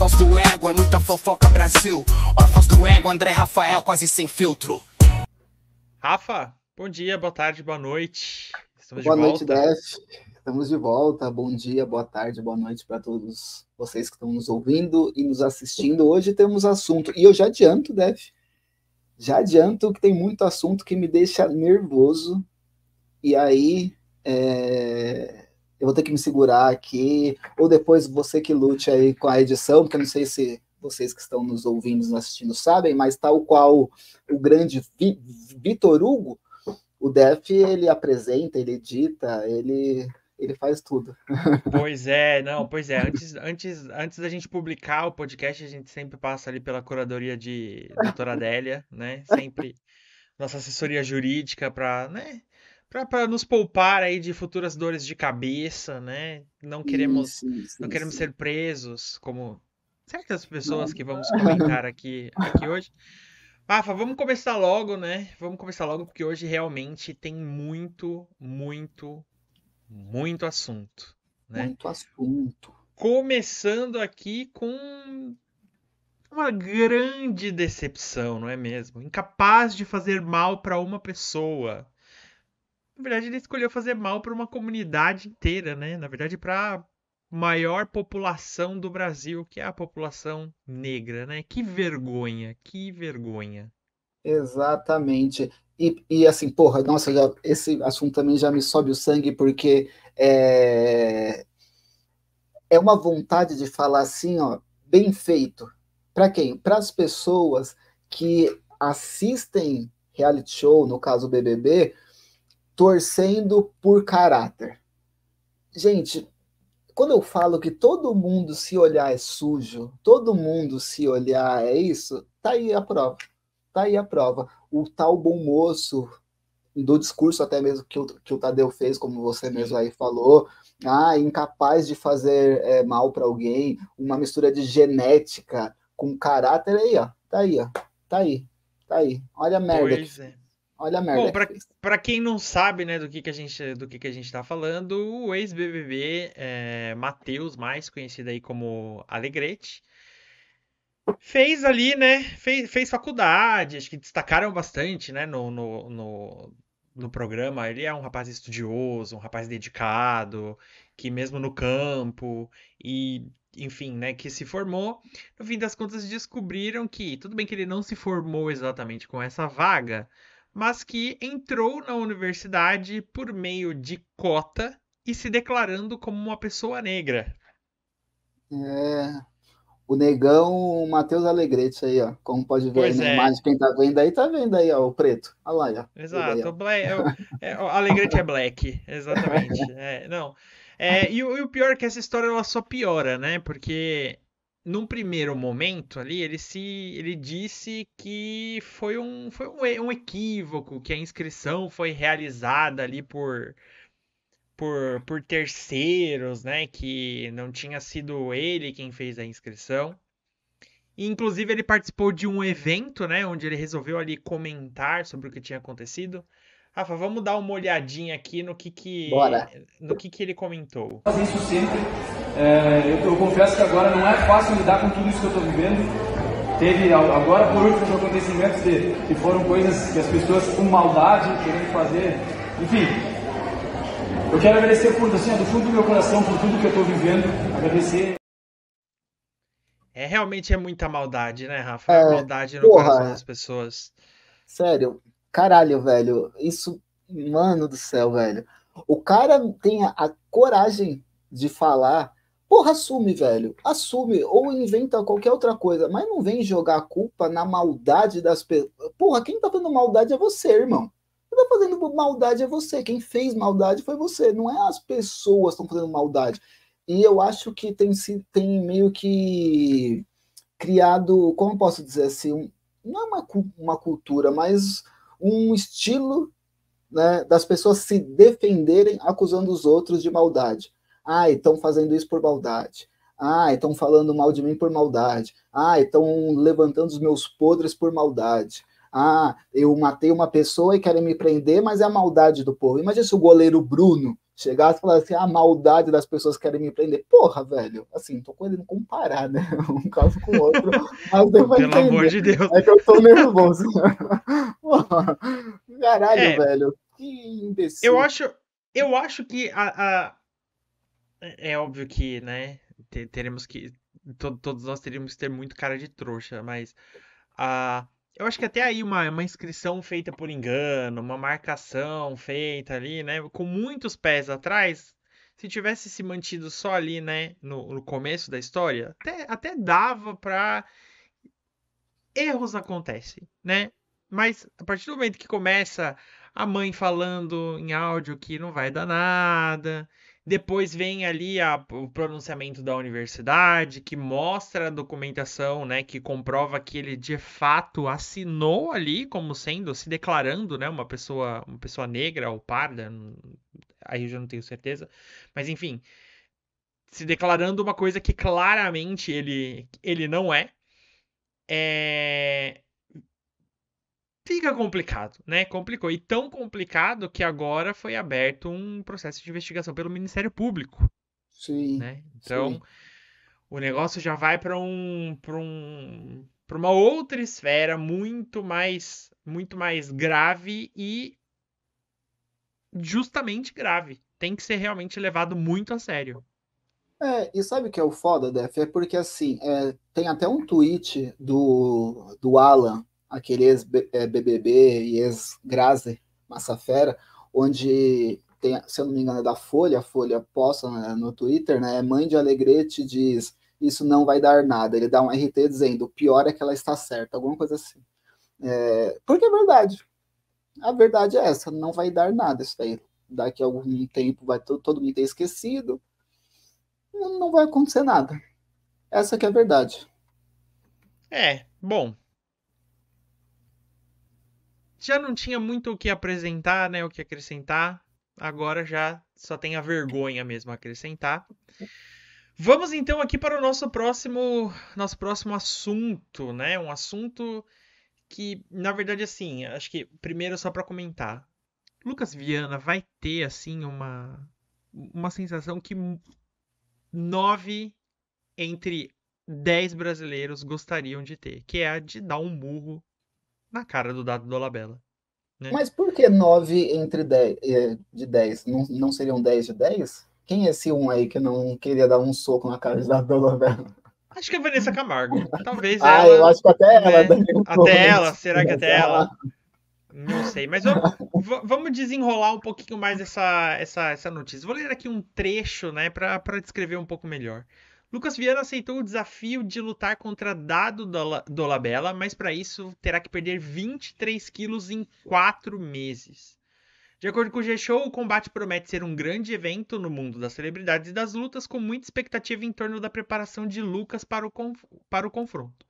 Órfãos do ego, é muita fofoca Brasil. Órfãos do ego, André Rafael, quase sem filtro. Rafa, bom dia, boa tarde, boa noite. Estamos boa de noite, Def. Estamos de volta. Bom dia, boa tarde, boa noite para todos vocês que estão nos ouvindo e nos assistindo. Hoje temos assunto, e eu já adianto, Def, já adianto que tem muito assunto que me deixa nervoso. E aí, é eu vou ter que me segurar aqui, ou depois você que lute aí com a edição, porque eu não sei se vocês que estão nos ouvindo, nos assistindo sabem, mas tal qual o grande Vi Vitor Hugo, o Def ele apresenta, ele edita, ele ele faz tudo. Pois é, não, pois é. Antes, antes, antes da gente publicar o podcast, a gente sempre passa ali pela curadoria de doutora Adélia, né? Sempre nossa assessoria jurídica para, né? para nos poupar aí de futuras dores de cabeça, né? Não queremos, isso, isso, não queremos isso. ser presos, como certas pessoas que vamos comentar aqui, aqui hoje. Rafa, vamos começar logo, né? Vamos começar logo, porque hoje realmente tem muito, muito, muito assunto. Né? Muito assunto. Começando aqui com uma grande decepção, não é mesmo? Incapaz de fazer mal para uma pessoa. Na verdade, ele escolheu fazer mal para uma comunidade inteira, né? Na verdade, para maior população do Brasil, que é a população negra, né? Que vergonha, que vergonha. Exatamente. E, e assim, porra, nossa, já, esse assunto também já me sobe o sangue, porque é, é uma vontade de falar assim, ó, bem feito. Para quem? Para as pessoas que assistem reality show, no caso BBB, torcendo por caráter. Gente, quando eu falo que todo mundo se olhar é sujo, todo mundo se olhar é isso, tá aí a prova. Tá aí a prova. O tal bom moço do discurso até mesmo que o, que o Tadeu fez, como você mesmo aí falou, ah, incapaz de fazer é, mal para alguém, uma mistura de genética com caráter aí, ó. Tá aí, ó. Tá aí. Tá aí. Olha a merda. Pois é. Olha a merda. Bom, pra, pra quem não sabe, né, do que, que a gente do que, que a gente tá falando, o ex-BBB é, Matheus, mais conhecido aí como Alegrete, fez ali, né, fez, fez faculdade, acho que destacaram bastante, né, no, no, no, no programa. Ele é um rapaz estudioso, um rapaz dedicado, que mesmo no campo e enfim, né, que se formou, no fim das contas descobriram que, tudo bem que ele não se formou exatamente com essa vaga, mas que entrou na universidade por meio de cota e se declarando como uma pessoa negra. É. O negão Matheus Alegretti aí, ó. Como pode ver pois aí na é. imagem, quem tá vendo aí, tá vendo aí, ó, o preto. Olha lá, ó. Exato. Aí, ó. É o, é, Alegretti é black, exatamente. É, não. É, e, o, e, o pior é que essa história ela só piora, né? Porque num primeiro momento ali, ele se ele disse que foi um, foi um, um equívoco, que a inscrição foi realizada ali por, por, por terceiros, né? Que não tinha sido ele quem fez a inscrição. E, inclusive, ele participou de um evento, né? Onde ele resolveu ali comentar sobre o que tinha acontecido. Rafa, vamos dar uma olhadinha aqui no que, que, Bora. No que, que ele comentou. Fazer isso sempre. É, eu, eu, confesso que agora não é fácil lidar com tudo isso que eu estou vivendo. Teve agora por último acontecimentos de, que foram coisas que as pessoas com maldade querendo fazer. Enfim, eu quero agradecer por, assim, do fundo do meu coração por tudo que eu estou vivendo. Agradecer. É realmente é muita maldade, né, Rafa? É, maldade no porra, coração é. das pessoas. Sério, Caralho, velho, isso, mano do céu, velho. O cara tem a, a coragem de falar Porra, assume, velho. Assume. Ou inventa qualquer outra coisa. Mas não vem jogar a culpa na maldade das pessoas. Porra, quem tá fazendo maldade é você, irmão. Quem tá fazendo maldade é você. Quem fez maldade foi você. Não é as pessoas que estão fazendo maldade. E eu acho que tem, tem meio que criado, como posso dizer assim, não é uma, uma cultura, mas um estilo né, das pessoas se defenderem acusando os outros de maldade. Ah, estão fazendo isso por maldade. Ah, estão falando mal de mim por maldade. Ah, estão levantando os meus podres por maldade. Ah, eu matei uma pessoa e querem me prender, mas é a maldade do povo. Imagina se o goleiro Bruno Chegasse e falasse assim, a maldade das pessoas querem me prender. Porra, velho, assim, tô querendo comparar, né? Um caso com o outro. Mas Pelo amor de Deus. É que eu tô nervoso. Porra, caralho, é, velho. Que imbecil. Eu acho, eu acho que a, a... É, é óbvio que, né, teremos que... Todos nós teríamos que ter muito cara de trouxa, mas... A eu acho que até aí uma, uma inscrição feita por engano, uma marcação feita ali, né? Com muitos pés atrás, se tivesse se mantido só ali, né? No, no começo da história, até, até dava pra. Erros acontecem, né? Mas a partir do momento que começa a mãe falando em áudio que não vai dar nada, depois vem ali a, o pronunciamento da universidade, que mostra a documentação, né, que comprova que ele de fato assinou ali como sendo, se declarando, né, uma pessoa, uma pessoa negra ou parda, aí eu já não tenho certeza, mas enfim, se declarando uma coisa que claramente ele, ele não é. É fica complicado, né? Complicou. E tão complicado que agora foi aberto um processo de investigação pelo Ministério Público. Sim. Né? Então, sim. o negócio já vai para um, pra um, para uma outra esfera muito mais, muito mais grave e justamente grave. Tem que ser realmente levado muito a sério. É, e sabe o que é o foda, Def? É porque assim, é, tem até um tweet do, do Alan aquele ex-BBB é, e ex massa fera onde tem, se eu não me engano, é da Folha, a Folha posta né, no Twitter, né? Mãe de Alegrete diz: Isso não vai dar nada. Ele dá um RT dizendo: O pior é que ela está certa, alguma coisa assim. É, porque é verdade. A verdade é essa: não vai dar nada isso daí. Daqui a algum tempo vai todo, mundo ter esquecido. Não, não vai acontecer nada. Essa que é a verdade. É, bom, já não tinha muito o que apresentar, né? O que acrescentar. Agora já só tem a vergonha mesmo acrescentar. Vamos então aqui para o nosso próximo, nosso próximo assunto, né? Um assunto que, na verdade, assim, acho que primeiro só para comentar. Lucas Viana vai ter, assim, uma, uma sensação que nove entre dez brasileiros gostariam de ter, que é a de dar um burro na cara do dado do Olabella. Né? Mas por que 9 entre 10, eh, de 10? Não, não seriam 10 de 10? Quem é esse um aí que não queria dar um soco na cara do dado do Olabella? Acho que é a Vanessa Camargo. Talvez ah, ela. Ah, eu acho que até ela. Né? até ela, será que até ela? Não sei, mas vamos, vamos desenrolar um pouquinho mais essa, essa, essa notícia. Vou ler aqui um trecho, né, para descrever um pouco melhor. Lucas Viana aceitou o desafio de lutar contra Dado Dolabella, mas para isso terá que perder 23 quilos em 4 meses. De acordo com o G-Show, o combate promete ser um grande evento no mundo das celebridades e das lutas, com muita expectativa em torno da preparação de Lucas para o, para o confronto.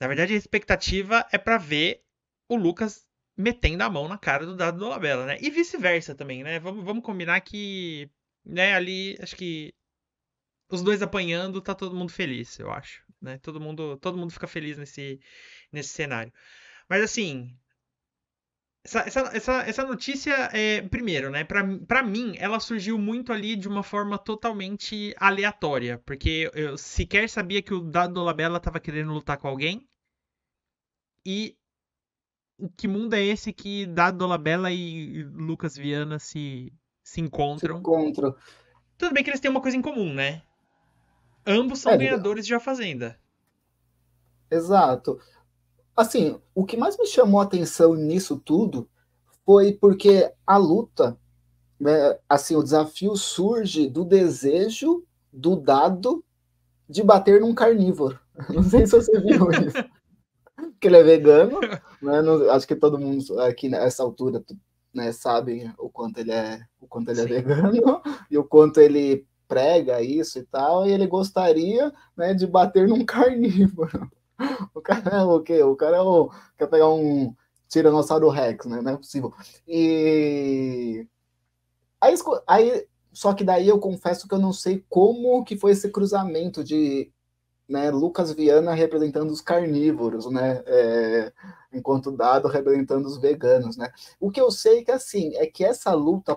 Na verdade, a expectativa é para ver o Lucas metendo a mão na cara do Dado Dolabella, né? E vice-versa também, né? Vamos, vamos combinar que né, ali, acho que os dois apanhando, tá todo mundo feliz, eu acho. Né? Todo, mundo, todo mundo fica feliz nesse, nesse cenário. Mas assim, essa, essa, essa, essa notícia, é, primeiro, né? Pra, mim, ela surgiu muito ali de uma forma totalmente aleatória. Porque eu sequer sabia que o Dado Labella tava querendo lutar com alguém. E que mundo é esse que Dado Labella e Lucas Viana se, se encontram? Se encontram. Tudo bem que eles têm uma coisa em comum, né? Ambos são é, ganhadores de A Fazenda. Exato. Assim, o que mais me chamou a atenção nisso tudo foi porque a luta, né, assim, o desafio surge do desejo do dado de bater num carnívoro. Não sei se você viu isso. Porque ele é vegano, né? Não, acho que todo mundo aqui nessa altura né, sabe o quanto ele é, o quanto ele é Sim. é vegano e o quanto ele prega isso e tal, e ele gostaria né, de bater num carnívoro. O cara é o quê? O cara é o, quer pegar um Tiranossauro Rex, né? Não é possível. E aí, aí só que daí eu confesso que eu não sei como que foi esse cruzamento de né, Lucas Viana representando os carnívoros, né, é, enquanto Dado representando os veganos, né. O que eu sei é que assim é que essa luta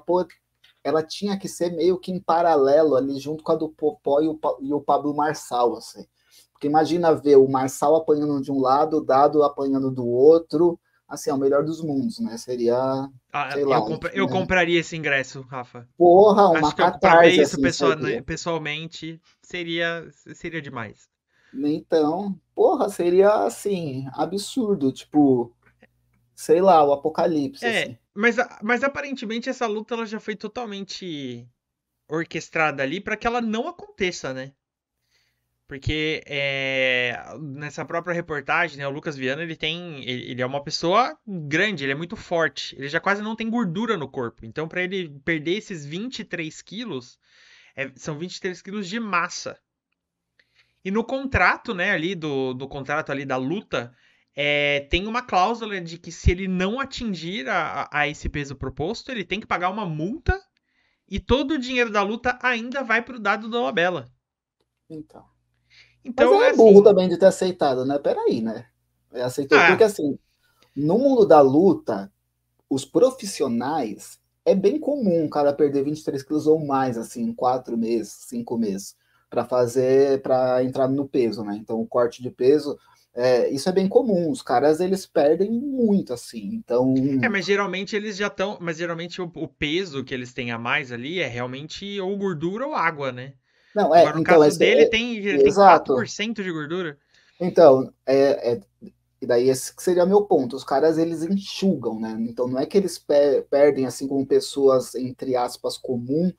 ela tinha que ser meio que em paralelo ali, junto com a do Popó e o, e o Pablo Marçal, assim. Porque imagina ver o Marçal apanhando de um lado, o Dado apanhando do outro, assim, é o melhor dos mundos, né? Seria. Ah, eu, lá, compra, né? eu, compraria esse ingresso, Rafa. Porra, uma Acho que catarse, eu isso assim, né, pessoalmente seria, seria demais. Então, porra, seria assim, absurdo. Tipo, sei lá, o apocalipse. É, assim. mas, mas aparentemente essa luta ela já foi totalmente orquestrada ali para que ela não aconteça, né? Porque é, nessa própria reportagem, né, o Lucas Viana, ele tem. Ele, é uma pessoa grande, ele é muito forte. Ele já quase não tem gordura no corpo. Então, para ele perder esses 23 quilos, é, são 23 quilos de massa. E no contrato, né, ali, do, do contrato ali da luta, é, tem uma cláusula de que se ele não atingir a, a, esse peso proposto, ele tem que pagar uma multa e todo o dinheiro da luta ainda vai para o dado da Labela. Então. Então, Mas ele é, é assim... burro também de ter aceitado, né? Peraí, né? É aceitou. Ah. Porque assim, no mundo da luta, os profissionais, é bem comum o cara perder 23 quilos ou mais, assim, em quatro meses, cinco meses, para fazer, para entrar no peso, né? Então, o corte de peso, é, isso é bem comum, os caras eles perdem muito assim, então. É, mas geralmente eles já estão. Mas geralmente o, o, peso que eles têm a mais ali é realmente ou gordura ou água, né? Não, é. Agora, no então, caso dele, é, tem, ele exato. tem 4% de gordura. Então, é, é, e daí esse seria meu ponto. Os caras eles enxugam, né? Então não é que eles perdem assim como pessoas entre aspas comum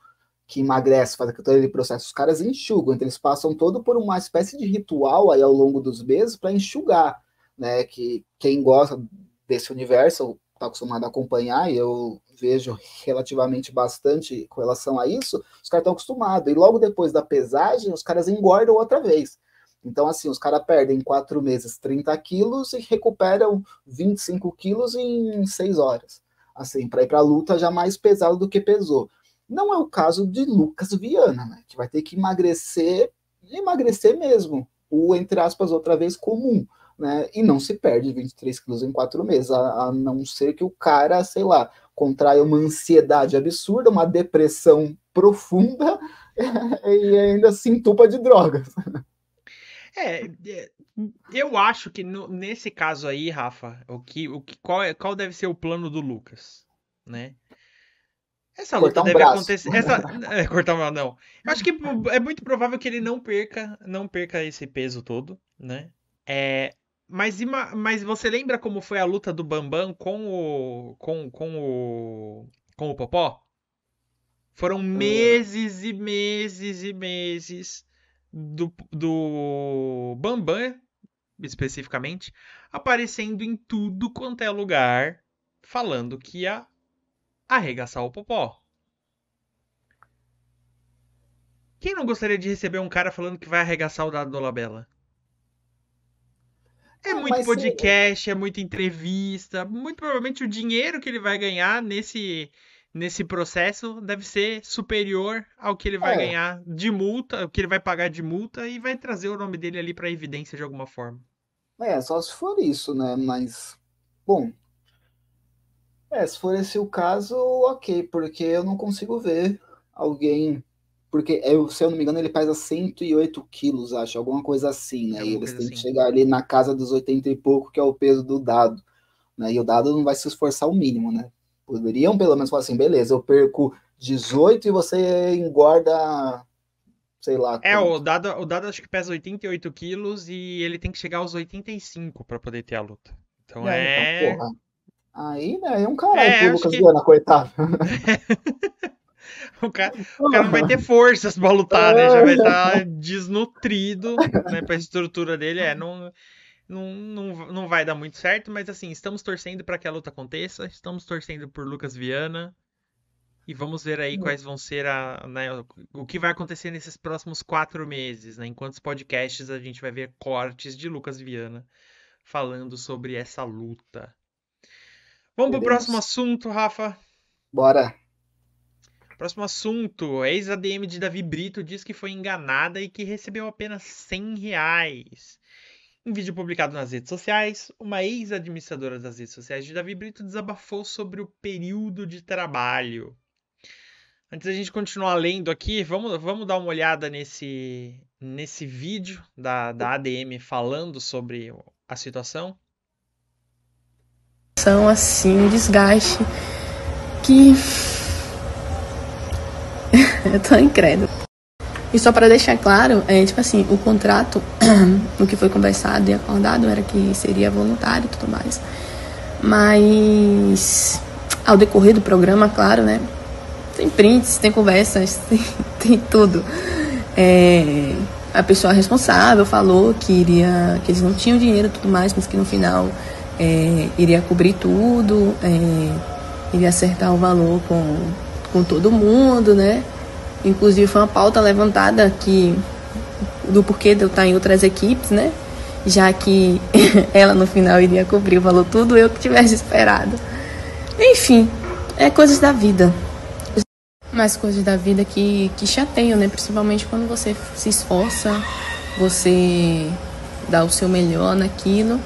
que emagrece, faz aquele processo, os caras enxugam, então eles passam todo por uma espécie de ritual aí ao longo dos meses para enxugar, né? Que quem gosta desse universo está acostumado a acompanhar, e eu vejo relativamente bastante com relação a isso, os caras estão acostumados. E logo depois da pesagem, os caras engordam outra vez. Então, assim, os caras perdem em quatro meses 30 quilos e recuperam 25 quilos em seis horas. Assim, para ir para a luta já mais pesado do que pesou. Não é o caso de Lucas Viana, né, que vai ter que emagrecer, emagrecer mesmo, o, entre aspas, outra vez comum, né, e não se perde 23 quilos em quatro meses, a, a não ser que o cara, sei lá, contraia uma ansiedade absurda, uma depressão profunda e ainda se entupa de drogas. É, é, eu acho que no, nesse caso aí, Rafa, o que, o que, qual, é, qual deve ser o plano do Lucas, né? Essa luta cortar um deve braço. acontecer. Essa... É, cortar uma não. Acho que é muito provável que ele não perca, não perca esse peso todo, né? É, mas, ima... mas você lembra como foi a luta do Bambam com o. com, com o. com o Popó? Foram meses e meses e meses do, do Bambam, especificamente, aparecendo em tudo quanto é lugar, falando que a arregaçar o popó. Quem não gostaria de receber um cara falando que vai arregaçar o dado do Labela? É ah, muito podcast, é muita entrevista. Muito provavelmente o dinheiro que ele vai ganhar nesse, nesse processo deve ser superior ao que ele vai é. ganhar de multa, o que ele vai pagar de multa e vai trazer o nome dele ali para evidência de alguma forma. É, só se for isso, né? Mas, bom, é, se for esse o caso, ok, porque eu não consigo ver alguém. Porque, eu, é, se eu não me engano, ele pesa 108 quilos, acho, alguma coisa assim, né? É e eles têm assim. que chegar ali na casa dos 80 e pouco, que é o peso do dado. Né? E o dado não vai se esforçar o mínimo, né? Poderiam pelo menos falar assim, beleza, eu perco 18 e você engorda, sei lá. É, o dado, o dado acho que pesa 88 quilos e ele tem que chegar aos 85 para poder ter a luta. Então é. Então, é... Então, porra. Aí, né? É um cara é, Lucas que... Viana, coitado. o, cara, o cara não vai ter forças pra lutar, né? Já vai estar é. tá desnutrido, né? Pra estrutura dele. É, não, não, não, não vai dar muito certo, mas assim, estamos torcendo para que a luta aconteça. Estamos torcendo por Lucas Viana. E vamos ver aí quais vão ser a, né, o que vai acontecer nesses próximos quatro meses, né? Enquanto os podcasts a gente vai ver cortes de Lucas Viana falando sobre essa luta. Vamos para o próximo assunto, Rafa. Bora. Próximo assunto. Ex-ADM de Davi Brito diz que foi enganada e que recebeu apenas 100 reais. Em vídeo publicado nas redes sociais, uma ex-administradora das redes sociais de Davi Brito desabafou sobre o período de trabalho. Antes da gente continuar lendo aqui, vamos, vamos dar uma olhada nesse, nesse vídeo da, da ADM falando sobre a situação assim, um desgaste que eu tô incrédulo E só para deixar claro, é tipo assim, o contrato, o que foi conversado e acordado era que seria voluntário e tudo mais. Mas ao decorrer do programa, claro, né? Tem prints, tem conversas, tem, tem tudo. É, a pessoa responsável falou que iria, que eles não tinham dinheiro e tudo mais, mas que no final é, iria cobrir tudo, é, iria acertar o valor com, com todo mundo, né? Inclusive foi uma pauta levantada que do porquê de eu estar em outras equipes, né? Já que ela no final iria cobrir o valor tudo eu que tivesse esperado. Enfim, é coisas da vida. Mas coisas da vida que, que chateiam, né? Principalmente quando você se esforça, você dá o seu melhor naquilo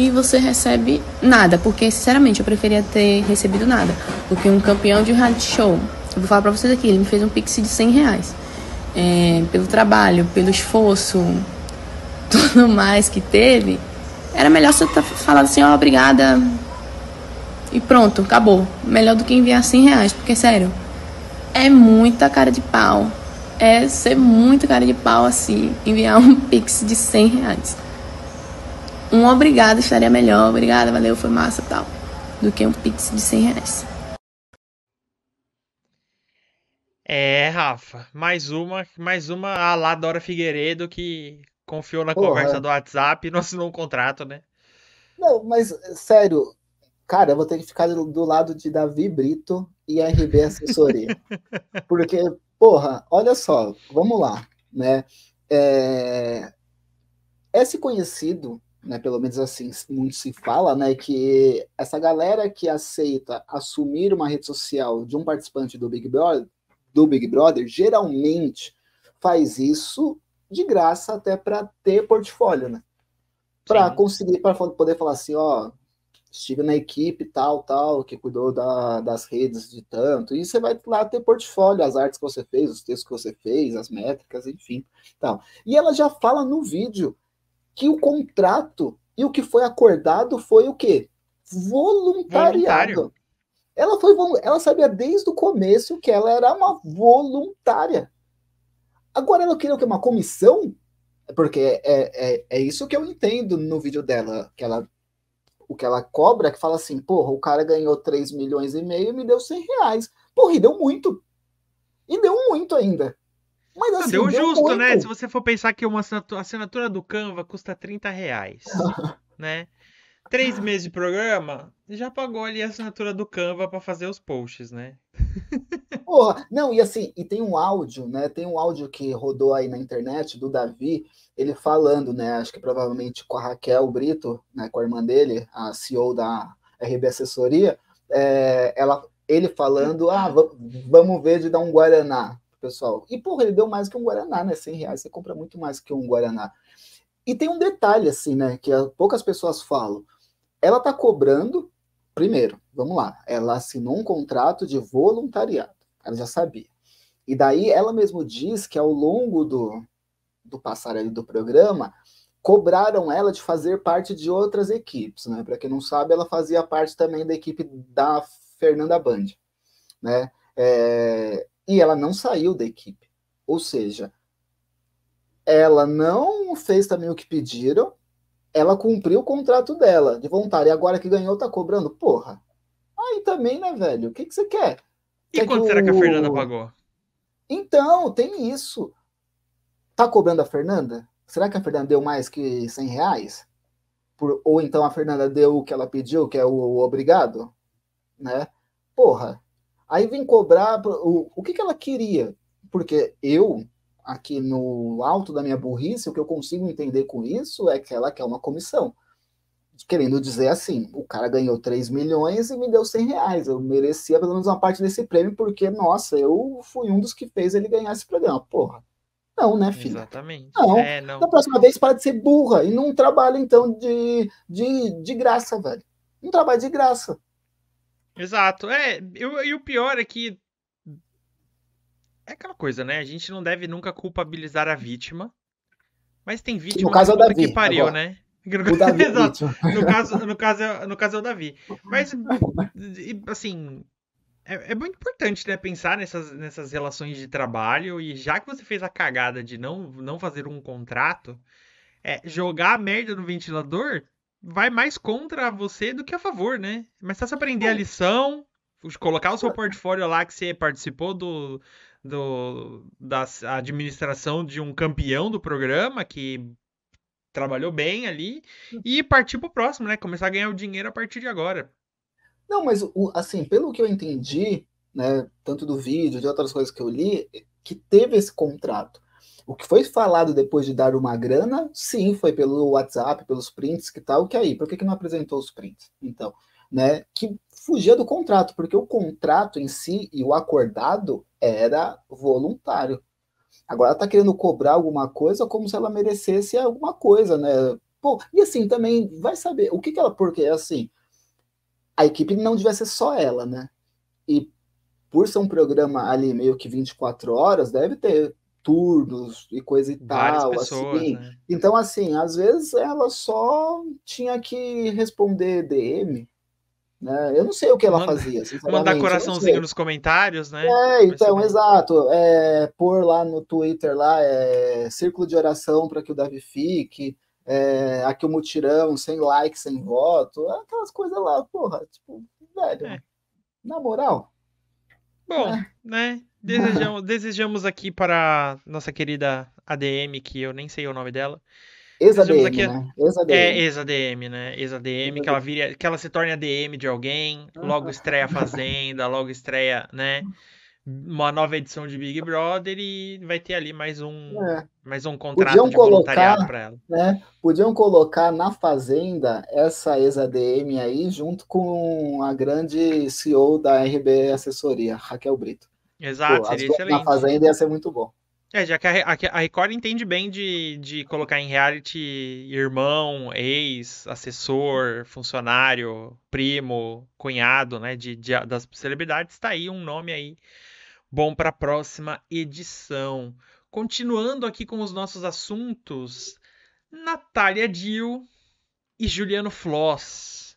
e você recebe nada, porque sinceramente eu preferia ter recebido nada do que um campeão de reality show. Eu vou falar pra vocês aqui, ele me fez um pix de 100 reais. É, pelo trabalho, pelo esforço, tudo mais que teve, era melhor você ter tá falado assim, ó, oh, obrigada, e pronto, acabou. Melhor do que enviar 100 reais, porque sério, é muita cara de pau. É ser muito cara de pau assim, enviar um pix de 100 reais um obrigado estaria melhor, obrigada, valeu, foi massa tal, do que um pix de 100 reais. É, Rafa, mais uma, mais uma a lá Dora Figueiredo que confiou na Porra. conversa do WhatsApp e não assinou um contrato, né? Não, mas sério, cara, eu vou ter que ficar do lado de Davi Brito e RB Assessoria. Porque, porra, olha só, vamos lá, né? É... Esse é conhecido né, pelo menos assim muito se fala, né, que essa galera que aceita assumir uma rede social de um participante do Big Brother, do Big Brother geralmente faz isso de graça até para ter portfólio, né? Para conseguir, para poder falar assim, ó, estive na equipe tal, tal, que cuidou da, das redes de tanto, e você vai lá ter portfólio, as artes que você fez, os textos que você fez, as métricas, enfim, tal. E ela já fala no vídeo que o contrato e o que foi acordado foi o quê? Voluntariado. Ela foi ela sabia desde o começo que ela era uma voluntária. Agora ela queria o uma comissão? É porque é, é, é isso que eu entendo no vídeo dela, que ela o que ela cobra, que fala assim, porra, o cara ganhou 3 milhões e meio e me deu 100 reais. Porra, e deu muito. E deu muito ainda. Mas assim, deu, justo, né? Se você for pensar que uma assinatura, assinatura do Canva custa 30 reais, né? Três meses de programa, já pagou ali a assinatura do Canva para fazer os posts, né? Porra, não, e assim, e tem um áudio, né? Tem um áudio que rodou aí na internet do Davi, ele falando, né? Acho que provavelmente com a Raquel Brito, né? Com a irmã dele, a CEO da RB Assessoria, é, ela, ele falando, ah, vamos ver de dar um Guaraná pessoal. E, porra, ele deu mais que um Guaraná, né? 100 reais, você compra muito mais que um Guaraná. E tem um detalhe, assim, né? Que poucas pessoas falam. Ela tá cobrando, primeiro, vamos lá, ela assinou um contrato de voluntariado. Ela já sabia. E daí ela mesmo diz que ao longo do, do passar ali do programa, cobraram ela de fazer parte de outras equipes, né? Para quem não sabe, ela fazia parte também da equipe da Fernanda Band, né? É, e ela não saiu da equipe. Ou seja, ela não fez também o que pediram, ela cumpriu o contrato dela de vontade E agora que ganhou, tá cobrando. Porra. Aí também, né, velho? O que, que você quer? E quer quanto que será o... que a Fernanda pagou? Então, tem isso. Tá cobrando a Fernanda? Será que a Fernanda deu mais que 100 reais? Por... Ou então a Fernanda deu o que ela pediu, que é o, o obrigado? Né? Porra. Aí vem cobrar o, o que, que ela queria, porque eu, aqui no alto da minha burrice, o que eu consigo entender com isso é que ela quer uma comissão. Querendo dizer assim, o cara ganhou 3 milhões e me deu 100 reais. Eu merecia pelo menos uma parte desse prêmio, porque, nossa, eu fui um dos que fez ele ganhar esse programa. Porra. Não, né, filho? Exatamente. Não. É, não. Da próxima vez, para de ser burra e não trabalha, então, de, de, de graça, velho. Não trabalha de graça. Exato. É, eu, e o pior é que. É aquela coisa, né? A gente não deve nunca culpabilizar a vítima. Mas tem vítima no caso é o Davi, que pariu, agora. né? No... Davi, é Exato. No caso, no, caso, é, no caso é o Davi. Mas, assim, é, é, muito importante, né, pensar nessas, nessas relações de trabalho e já que você fez a cagada de não, não fazer um contrato, é, jogar a merda no ventilador vai mais contra você do que a favor, né? Mas tá se aprender a é. lição, colocar o seu portfólio lá que você participou do, do da administração de um campeão do programa que trabalhou bem ali hum. e partir pro próximo, né? Começar a ganhar o dinheiro a partir de agora. Não, mas assim, pelo que eu entendi, né, tanto do vídeo, de outras coisas que eu li, que teve esse contrato. O que foi falado depois de dar uma grana, sim, foi pelo WhatsApp, pelos prints que tal, que aí, por que, que não apresentou os prints? Então, né, que fugia do contrato, porque o contrato em si e o acordado era voluntário. Agora está querendo cobrar alguma coisa como se ela merecesse alguma coisa, né? Pô, e assim também vai saber o que, que ela, porque assim, a equipe não devia ser só ela, né? E por ser um programa ali meio que 24 horas, deve ter turnos e coisa e tal. Pessoas, assim. Né? Então, assim, às vezes ela só tinha que responder DM. Né? Eu não sei o que ela Manda, fazia. Mandar coraçãozinho nos comentários, né? É, então, exato. É, pôr lá no Twitter lá, é, círculo de oração para que o Davi fique. É, aqui o mutirão, sem like, sem voto, aquelas coisas lá, porra, tipo, velho, é. na moral. Bom, é. né? Desejamos, desejamos aqui para nossa querida ADM, que eu nem sei o nome dela. Ex-ADM, aqui... né? Ex-ADM. É, ex-ADM, né? Ex-ADM, que ela, vire, que ela se torne ADM de alguém, logo estreia Fazenda, logo estreia, né? Uma nova edição de Big Brother e vai ter ali mais um, é. mais um contrato podiam de colocar, para ela. Né? Podiam colocar na Fazenda essa ex-ADM aí junto com a grande CEO da RB Assessoria, Raquel Brito. Exato, Pô, seria excelente. Na Fazenda ia ser muito bom. É, já que a, a, Record entende bem de, de colocar em reality irmão, ex, assessor, funcionário, primo, cunhado, né, de, de das celebridades, tá aí um nome aí bom para a próxima edição. Continuando aqui com os nossos assuntos, Natália Dill e Juliano Floss.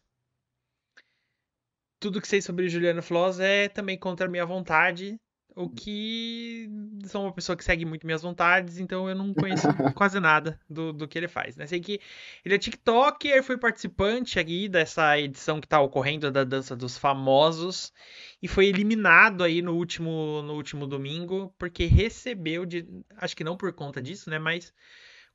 Tudo que sei sobre Juliano Floss é também contra a minha vontade, o que sou uma pessoa que segue muito minhas vontades, então eu não conheço quase nada do, do que ele faz. Né? Sei que ele é TikToker, foi participante aí dessa edição que está ocorrendo da Dança dos Famosos e foi eliminado aí no último, no último domingo, porque recebeu, de, acho que não por conta disso, né? Mas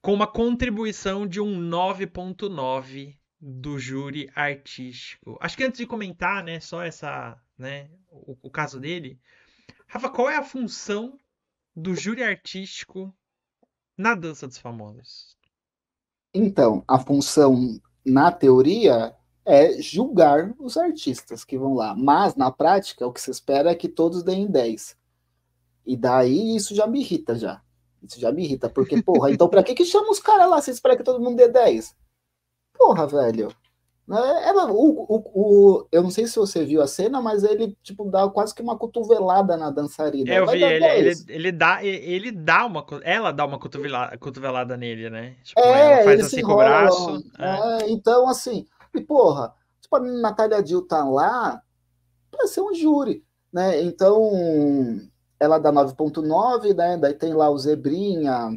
com uma contribuição de um 9.9 do júri artístico. Acho que antes de comentar, né, só essa, né, o, o caso dele. Rafa, qual é a função do júri artístico na dança dos famosos? Então, a função na teoria é julgar os artistas que vão lá, mas na prática o que se espera é que todos deem 10. E daí isso já me irrita já. Isso já me irrita, porque porra, então para que que chama os caras lá se espera que todo mundo dê 10? Porra, velho. Né? É, o, o, o, eu não sei se você viu a cena, mas ele tipo dá quase que uma cotovelada na dançarina. Eu vi, ele, ele, ele, dá, ele dá uma, ela dá uma cotovelada, cotovelada nele, né? Tipo, é, ela faz assim com o braço. É. É, então, assim, e porra, tipo, a Natália Dill tá lá para ser um júri, né? Então, ela dá 9.9, né? Daí tem lá o Zebrinha,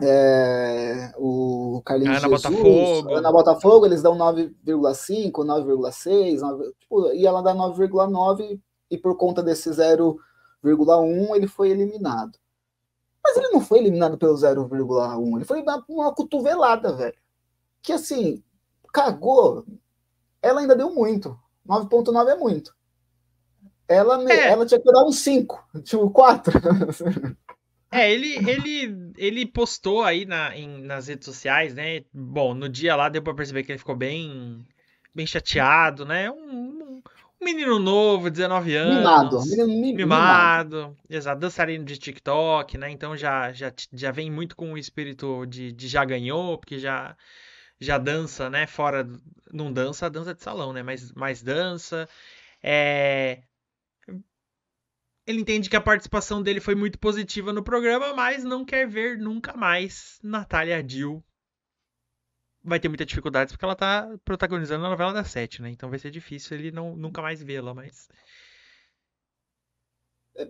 é, o Carlinhos Ana Jesus, Botafogo. Ana Botafogo, eles dão 9,5, 9,6, tipo, e ela dá 9,9 e por conta desse 0,1 ele foi eliminado. Mas ele não foi eliminado pelo 0,1, ele foi eliminado por uma cotovelada, velho. Que assim, cagou, ela ainda deu muito. 9,9 é muito. Ela, é. ela tinha que dar um 5, tipo 4. É, ele, ele, ele postou aí na, em, nas redes sociais, né? Bom, no dia lá deu pra perceber que ele ficou bem, bem chateado, né? Um, um, menino novo, 19 anos. Mimado. Menino, mimado, mimado. Exato, dançarino de TikTok, né? Então já, já, já vem muito com o espírito de, de já ganhou, porque já, já dança, né? Fora. Não dança, dança de salão, né? Mas, mas dança. É, ele entende que a participação dele foi muito positiva no programa, mas não quer ver nunca mais Natália Dill. Vai ter muitas dificuldades porque ela está protagonizando a novela da sete, né? Então vai ser difícil ele não, nunca mais vê-la, mas.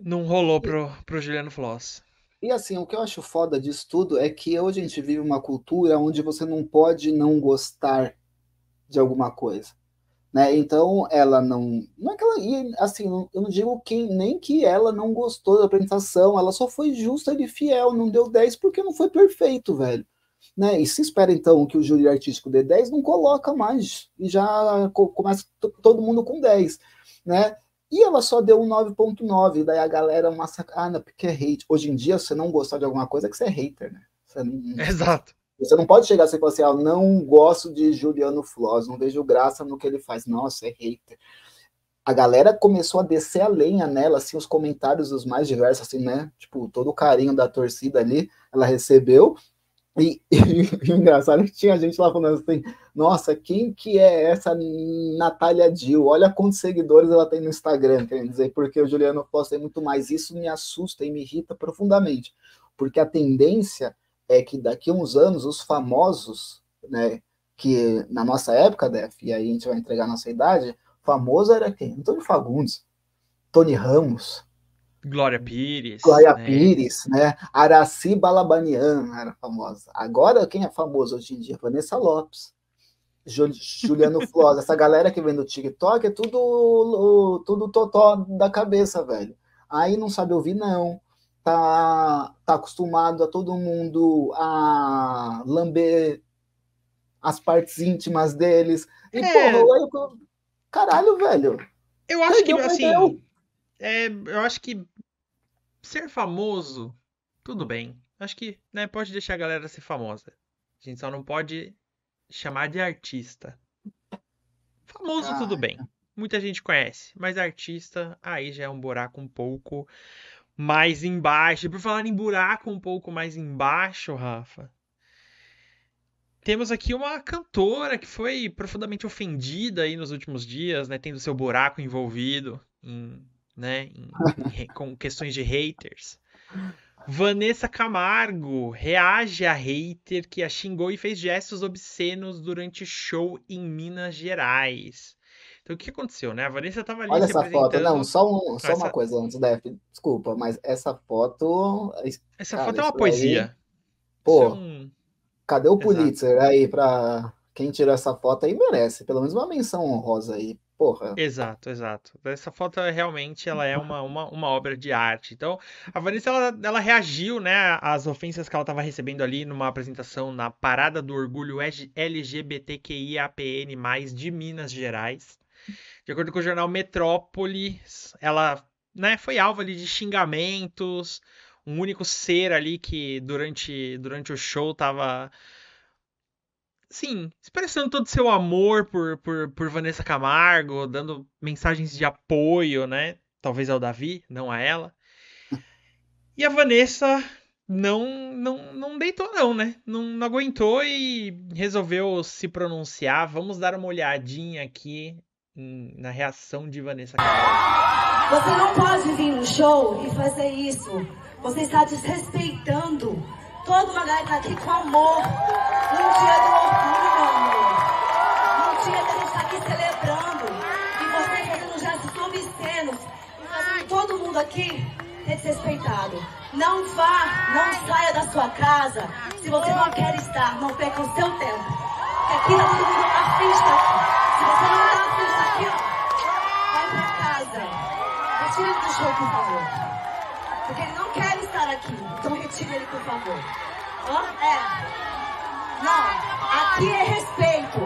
Não rolou pro, pro Juliano Floss. E assim, o que eu acho foda disso tudo é que hoje a gente vive uma cultura onde você não pode não gostar de alguma coisa. Né? Então ela não, não é que ela, e, assim, eu não digo que, nem que ela não gostou da apresentação, ela só foi justa e fiel, não deu 10 porque não foi perfeito, velho. Né? E se espera então que o júri artístico dê 10, não coloca mais e já começa todo mundo com 10, né? E ela só deu um 9.9, daí a galera é massacra, ah, não, porque é hate. Hoje em dia, se você não gostar de alguma coisa, é que você é hater, né? Não... Exato. Você não pode chegar assim e falar assim, ah, não gosto de Juliano Floss, não vejo graça no que ele faz. Nossa, é hater. A galera começou a descer a lenha nela, assim, os comentários dos mais diversos, assim, né? Tipo, todo o carinho da torcida ali, ela recebeu. E, e, e engraçado é que tinha gente lá falando assim, nossa, quem que é essa Natália Dill? Olha quantos seguidores ela tem no Instagram, quer dizer, porque o Juliano Floss tem muito mais. Isso me assusta e me irrita profundamente, porque a tendência é que daqui a uns anos os famosos, né, que na nossa época, Def, né, e aí a gente vai entregar a nossa idade, famoso era quem? Antônio Fagundes, Tony Ramos, Glória Pires. Glória né? Pires, né? Araci Balabanian era famosa. Agora, quem é famoso hoje em dia? Vanessa Lopes, Juliano Flosa. Essa galera que vem do TikTok é tudo, tudo totó da cabeça, velho. Aí não sabe ouvir, não tá, tá acostumado a todo mundo a lamber as partes íntimas deles. E, é... porra, eu, caralho, velho. Eu acho que, assim, é, eu acho que ser famoso, tudo bem. Acho que, né, pode deixar a galera ser famosa. A gente só não pode chamar de artista. Famoso, ah. tudo bem. Muita gente conhece, mas artista, aí já é um buraco um pouco mais embaixo. Por falar em buraco um pouco mais embaixo, Rafa. Temos aqui uma cantora que foi profundamente ofendida aí nos últimos dias, né? Tendo seu buraco envolvido em, né, em, em, com questões de haters. Vanessa Camargo reage a hater que a xingou e fez gestos obscenos durante show em Minas Gerais. Então o que aconteceu, né? A Vanessa tava ali. Olha essa foto, não, só, um, só essa... uma coisa antes, Def. Desculpa, mas essa foto. Essa cara, foto é uma poesia. Aí... Pô, é um... cadê o Pulitzer aí pra. Quem tirou essa foto aí merece, pelo menos uma menção honrosa aí, Porra. Exato, exato. Essa foto é, realmente ela é uma, uma, uma obra de arte. Então, a Vanessa ela, ela reagiu né, às ofensas que ela estava recebendo ali numa apresentação na Parada do Orgulho LGBTQIAPN, de Minas Gerais. De acordo com o jornal Metrópolis, ela né, foi alvo ali de xingamentos, um único ser ali que durante, durante o show tava. Sim, expressando todo o seu amor por, por, por Vanessa Camargo, dando mensagens de apoio, né? Talvez ao Davi, não a ela. E a Vanessa não, não, não deitou, não, né? Não, não aguentou e resolveu se pronunciar. Vamos dar uma olhadinha aqui na reação de Vanessa Você não pode vir no show e fazer isso. Você está desrespeitando todo mundo está aqui com amor. Um dia do orgulho, meu amor. Um dia que a gente está aqui celebrando. E você fazendo gestos obscenos. E fazendo todo mundo aqui desrespeitado. Não vá, não saia da sua casa. Se você não quer estar, não perca o seu tempo. Porque aqui está todo mundo na festa. retire do show, por favor. Porque ele não quer estar aqui. Então retire ele, por favor. Hã? É. Não, aqui é respeito.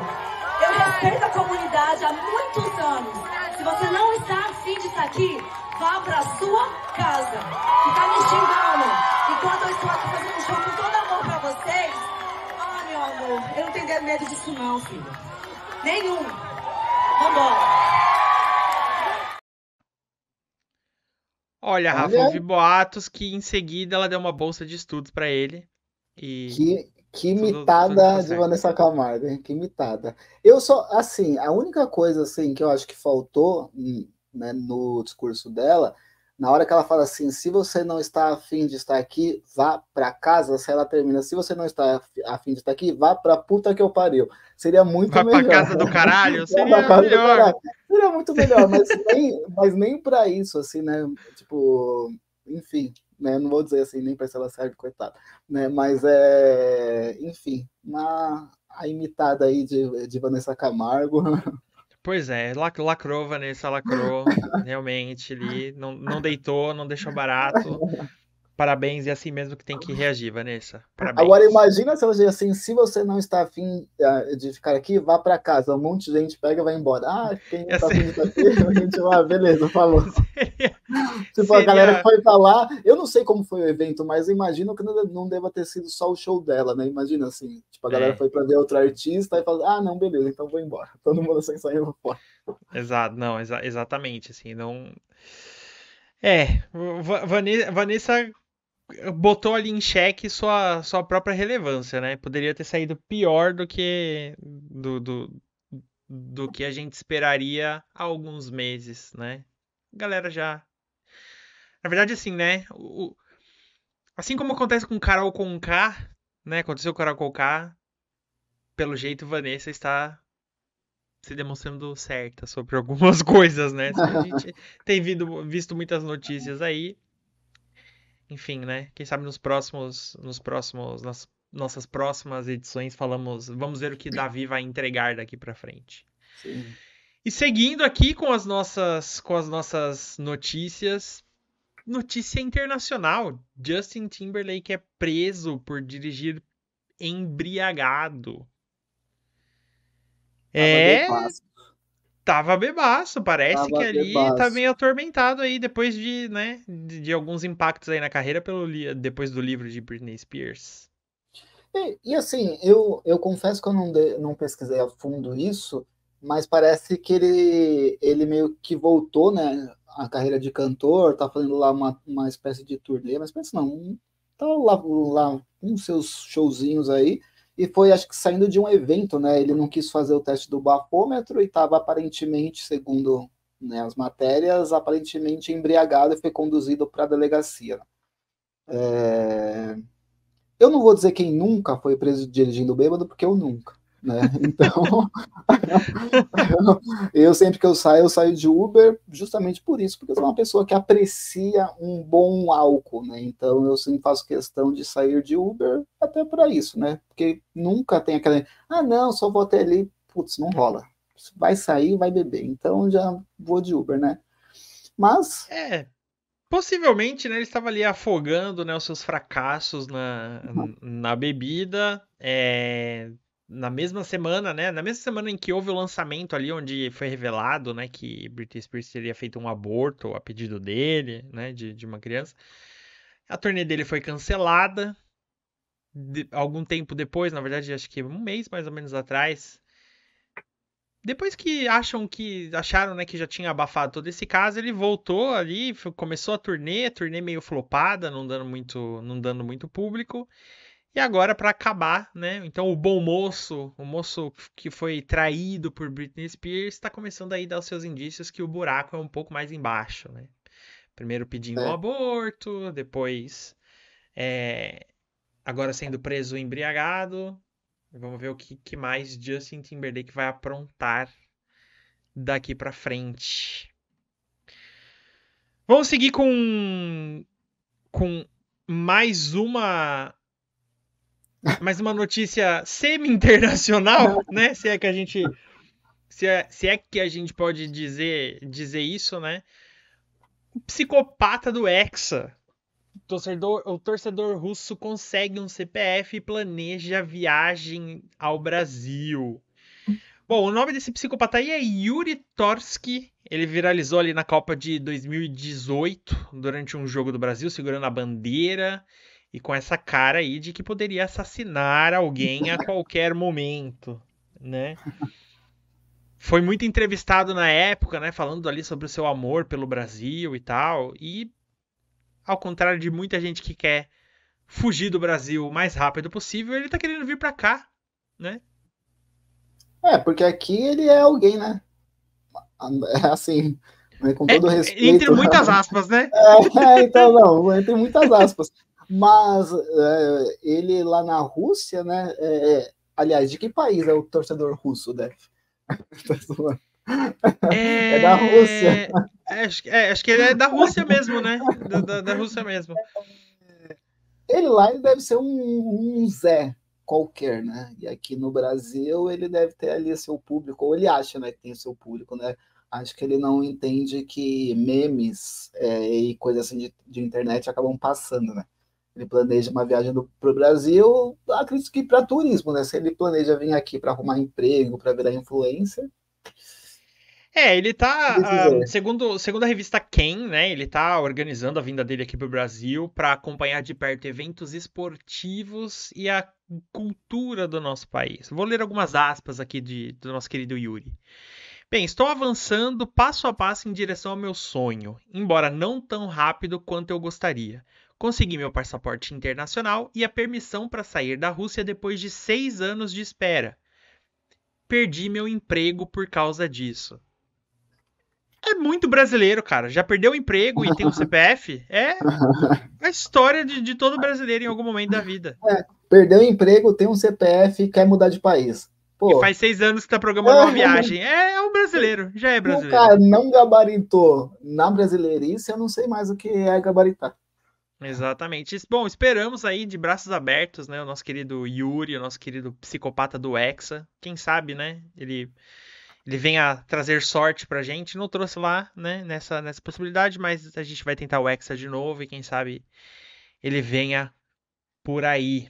Eu respeito a comunidade há muitos anos. Se você não está afim de estar aqui, vá a sua casa. Ficar me xingando. Enquanto eu estou aqui fazendo um show com todo amor para vocês. Ah, meu amor, eu não tenho medo disso não, filho. Nenhum. Vambora. Olha, Rafa, Olha... ouvi boatos que em seguida ela deu uma bolsa de estudos para ele. E... Que, que tudo, mitada tudo de Vanessa Camargo, hein? que mitada. Eu só, assim, a única coisa assim que eu acho que faltou hum, né, no discurso dela na hora que ela fala assim, se você não está afim de estar aqui, vá para casa. Se ela termina, se você não está afim de estar aqui, vá para puta que eu pariu. Seria muito vá melhor. Vá para casa do caralho, seria melhor. Caralho. Seria muito melhor, mas nem, mas nem para isso, assim, né? Tipo, enfim, né? Não vou dizer assim, nem para ser ela serve, coitada. Né? Mas, é, enfim, uma, a imitada aí de, de Vanessa Camargo. Pois é, lac lacrou, Vanessa, lacrou. realmente, ele não, não deitou, não deixou barato parabéns, é assim mesmo que tem que reagir, Vanessa. Parabéns. Agora imagina se eu assim, se você não está afim eh, de ficar aqui, vá para casa. Um monte de gente pega e vai embora. Ah, quem está afim de aqui? A gente vai, beleza, falou. Seria... Tipo, Seria... a galera foi para lá. Eu não sei como foi o evento, mas imagino que não deva ter sido só o show dela, né? Imagina assim, tipo, a é. galera é. foi para ver outro artista e falou, ah, não, beleza, então vou embora. Todo mundo sem sair, eu fora. Exato, não, exa exatamente, assim, não... É, Vanessa botou ali em xeque sua, sua própria relevância, né? Poderia ter saído pior do que do, do, do que a gente esperaria há alguns meses, né? A galera já. Na verdade, assim, né? O... Assim como acontece com Carol K, né? Aconteceu com Carol K. pelo jeito Vanessa está se demonstrando certa sobre algumas coisas, né? A gente tem vindo, visto muitas notícias aí enfim, né? Quem sabe nos próximos, nos próximos, nas nossas próximas edições falamos, vamos ver o que Davi vai entregar daqui para frente. Sim. E seguindo aqui com as nossas, com as nossas notícias, notícia internacional: Justin Timberlake é preso por dirigir embriagado. é. Bem Tava bebaço, parece Tava que ali tá bebaço. tá meio atormentado aí depois de, né, de, de, alguns impactos aí na carreira pelo depois do livro de Britney Spears. E, e assim, eu, eu confesso que eu não, de, não pesquisei a fundo isso, mas parece que ele, ele meio que voltou, né, a carreira de cantor, tá fazendo lá uma, uma espécie de turnê, mas pensa não, tá lá, lá com seus showzinhos aí, e foi, acho que, saindo de um evento, né? Ele não quis fazer o teste do bafômetro e estava aparentemente, segundo né, as matérias, aparentemente embriagado e foi conduzido para a delegacia. É... Eu não vou dizer quem nunca foi preso dirigindo bêbado, porque eu nunca né? Então, eu sempre que eu saio, eu saio de Uber justamente por isso, porque eu sou uma pessoa que aprecia um bom álcool, né? Então, eu sempre faço questão de sair de Uber até para isso, né? Porque nunca tem aquela, ah, não, só vou até ali, putz, não rola. Vai sair, vai beber. Então, já vou de Uber, né? Mas... É, Possivelmente, né? Ele estava ali afogando né, os seus fracassos na, uhum. na bebida. É, na mesma semana, né? Na mesma semana em que houve o lançamento ali, onde foi revelado, né, que Britney Spears teria feito um aborto a pedido dele, né, de, de uma criança. A turnê dele foi cancelada. De, algum tempo depois, na verdade, acho que um mês mais ou menos atrás, depois que acham que acharam, né, que já tinha abafado todo esse caso, ele voltou ali, começou a turnê, a turnê meio flopada, não dando muito, não dando muito público. E agora, para acabar, né? Então, o bom moço, o moço que foi traído por Britney Spears, está começando aí a dar os seus indícios que o buraco é um pouco mais embaixo, né? Primeiro pedindo é. um aborto, depois. É, agora sendo preso embriagado. Vamos ver o que, que mais Justin Timberlake vai aprontar daqui para frente. Vamos seguir com. com mais uma mas uma notícia semi-internacional, né? Se é que a gente. Se é, se é que a gente pode dizer, dizer isso, né? O psicopata do Hexa. O torcedor, o torcedor russo consegue um CPF e planeja viagem ao Brasil. Bom, o nome desse psicopata aí é Yuri Torsky. Ele viralizou ali na Copa de 2018, durante um jogo do Brasil, segurando a bandeira e com essa cara aí de que poderia assassinar alguém a qualquer momento, né? Foi muito entrevistado na época, né, falando ali sobre o seu amor pelo Brasil e tal, e ao contrário de muita gente que quer fugir do Brasil o mais rápido possível, ele tá querendo vir para cá, né? É, porque aqui ele é alguém, né? Assim, né é Assim, com todo é, respeito. Entre né? muitas aspas, né? É, é, então não, entre muitas aspas. Mas é, ele lá na Rússia, né? É, aliás, de que país é o torcedor russo, né? É, é da é, Rússia. É, acho, é, acho, que ele é da Rússia mesmo, né? Da, da, da Rússia mesmo. Ele lá ele deve ser um, um Zé, qualquer, né? E aqui no Brasil ele deve ter ali seu público, ou ele acha né, que tem seu público, né? Acho que ele não entende que memes é, e coisas assim de, de, internet acabam passando, né? ele planeja uma viagem para o Brasil, acredito que para turismo, né? Se ele planeja vir aqui para arrumar emprego, para virar influencer. É, ele tá, ah, segundo, segundo a revista Ken, né, ele tá organizando a vinda dele aqui para o Brasil para acompanhar de perto eventos esportivos e a cultura do nosso país. Vou ler algumas aspas aqui de, do nosso querido Yuri. Bem, estou avançando passo a passo em direção ao meu sonho, embora não tão rápido quanto eu gostaria. Consegui meu passaporte internacional e a permissão para sair da Rússia depois de seis anos de espera. Perdi meu emprego por causa disso. É muito brasileiro, cara. Já perdeu o emprego e tem um CPF? É a história de, de todo brasileiro em algum momento da vida. É, perdeu o emprego, tem um CPF e quer mudar de país. Pô, faz seis anos que tá programando é, uma viagem. É, é um brasileiro, já é brasileiro. O cara não gabaritou na brasileirice, eu não sei mais o que é gabaritar. Exatamente. Bom, esperamos aí de braços abertos, né? O nosso querido Yuri, o nosso querido psicopata do Hexa. Quem sabe, né? Ele ele venha trazer sorte pra gente. Não trouxe lá, né, nessa, nessa possibilidade, mas a gente vai tentar o Hexa de novo e quem sabe ele venha por aí.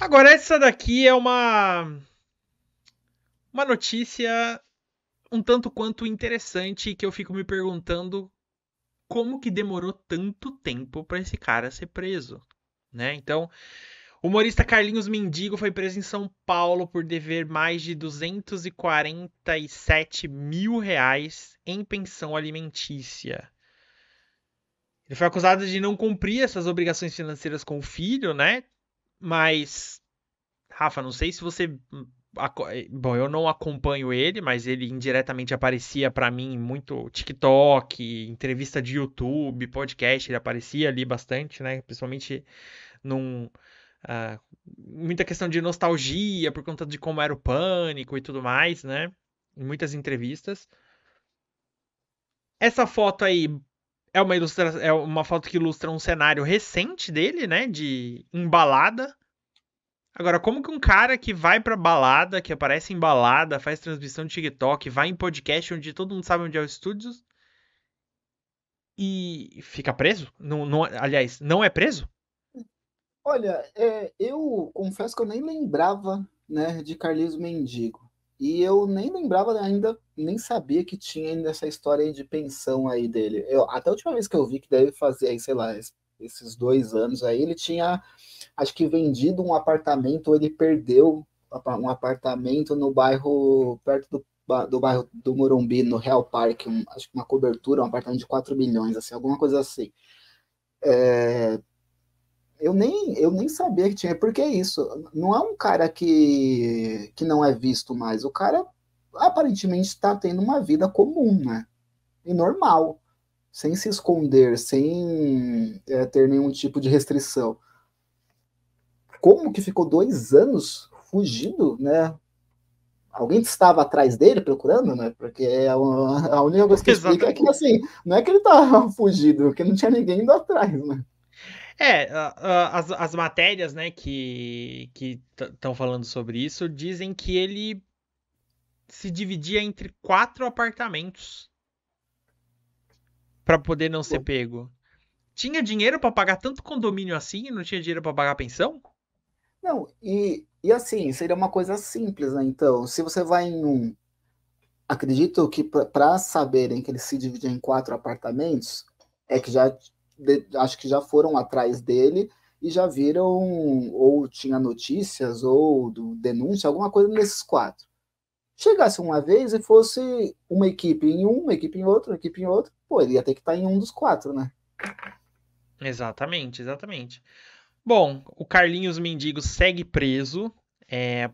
Agora, essa daqui é uma. Uma notícia um tanto quanto interessante que eu fico me perguntando como que demorou tanto tempo para esse cara ser preso, né? Então, o humorista Carlinhos Mendigo foi preso em São Paulo por dever mais de 247 mil reais em pensão alimentícia. Ele foi acusado de não cumprir essas obrigações financeiras com o filho, né? Mas, Rafa, não sei se você eh, bom, eu não acompanho ele, mas ele indiretamente aparecia para mim muito TikTok, entrevista de YouTube, podcast, ele aparecia ali bastante, né? Principalmente num. Uh, muita questão de nostalgia por conta de como era o pânico e tudo mais, né? Em muitas entrevistas. Essa foto aí é uma, ilustra... é uma foto que ilustra um cenário recente dele, né? De embalada Agora, como que um cara que vai pra balada, que aparece em balada, faz transmissão de TikTok, vai em podcast onde todo mundo sabe onde é o estúdios e fica preso? Não, não, aliás, não é preso? Olha, é, eu confesso que eu nem lembrava né, de Carlismo Mendigo. E eu nem lembrava ainda, nem sabia que tinha ainda essa história de pensão aí dele. Eu, até a última vez que eu vi, que deve fazer, aí, sei lá, esses dois anos aí, ele tinha acho que vendido um apartamento, ele perdeu um apartamento no bairro, perto do, do bairro do Morumbi, no Real Park, um, acho que uma cobertura, um apartamento de 4 milhões, assim, alguma coisa assim. É, eu, nem, eu nem sabia que tinha, porque é isso, não é um cara que, que não é visto mais, o cara aparentemente está tendo uma vida comum, né? E normal, sem se esconder, sem é, ter nenhum tipo de restrição como que ficou dois anos fugido, né? Alguém estava atrás dele procurando, né? Porque é uma, a única coisa que explica é que, assim, não é que ele estava fugido, porque não tinha ninguém indo atrás, né? É, as, as matérias, né, que estão falando sobre isso dizem que ele se dividia entre quatro apartamentos para poder não ser pego. Tinha dinheiro para pagar tanto condomínio assim e não tinha dinheiro para pagar pensão? Não, e, e assim, seria uma coisa simples, né? Então, se você vai em um. Acredito que para saberem que ele se divide em quatro apartamentos, é que já. De, acho que já foram atrás dele e já viram, ou tinha notícias, ou do, denúncia, alguma coisa nesses quatro. Chegasse uma vez e fosse uma equipe em um, uma equipe em outro, uma equipe em outro, pô, ele ia ter que estar tá em um dos quatro, né? Exatamente, exatamente. Bom, o Carlinhos Mendigo segue preso. É...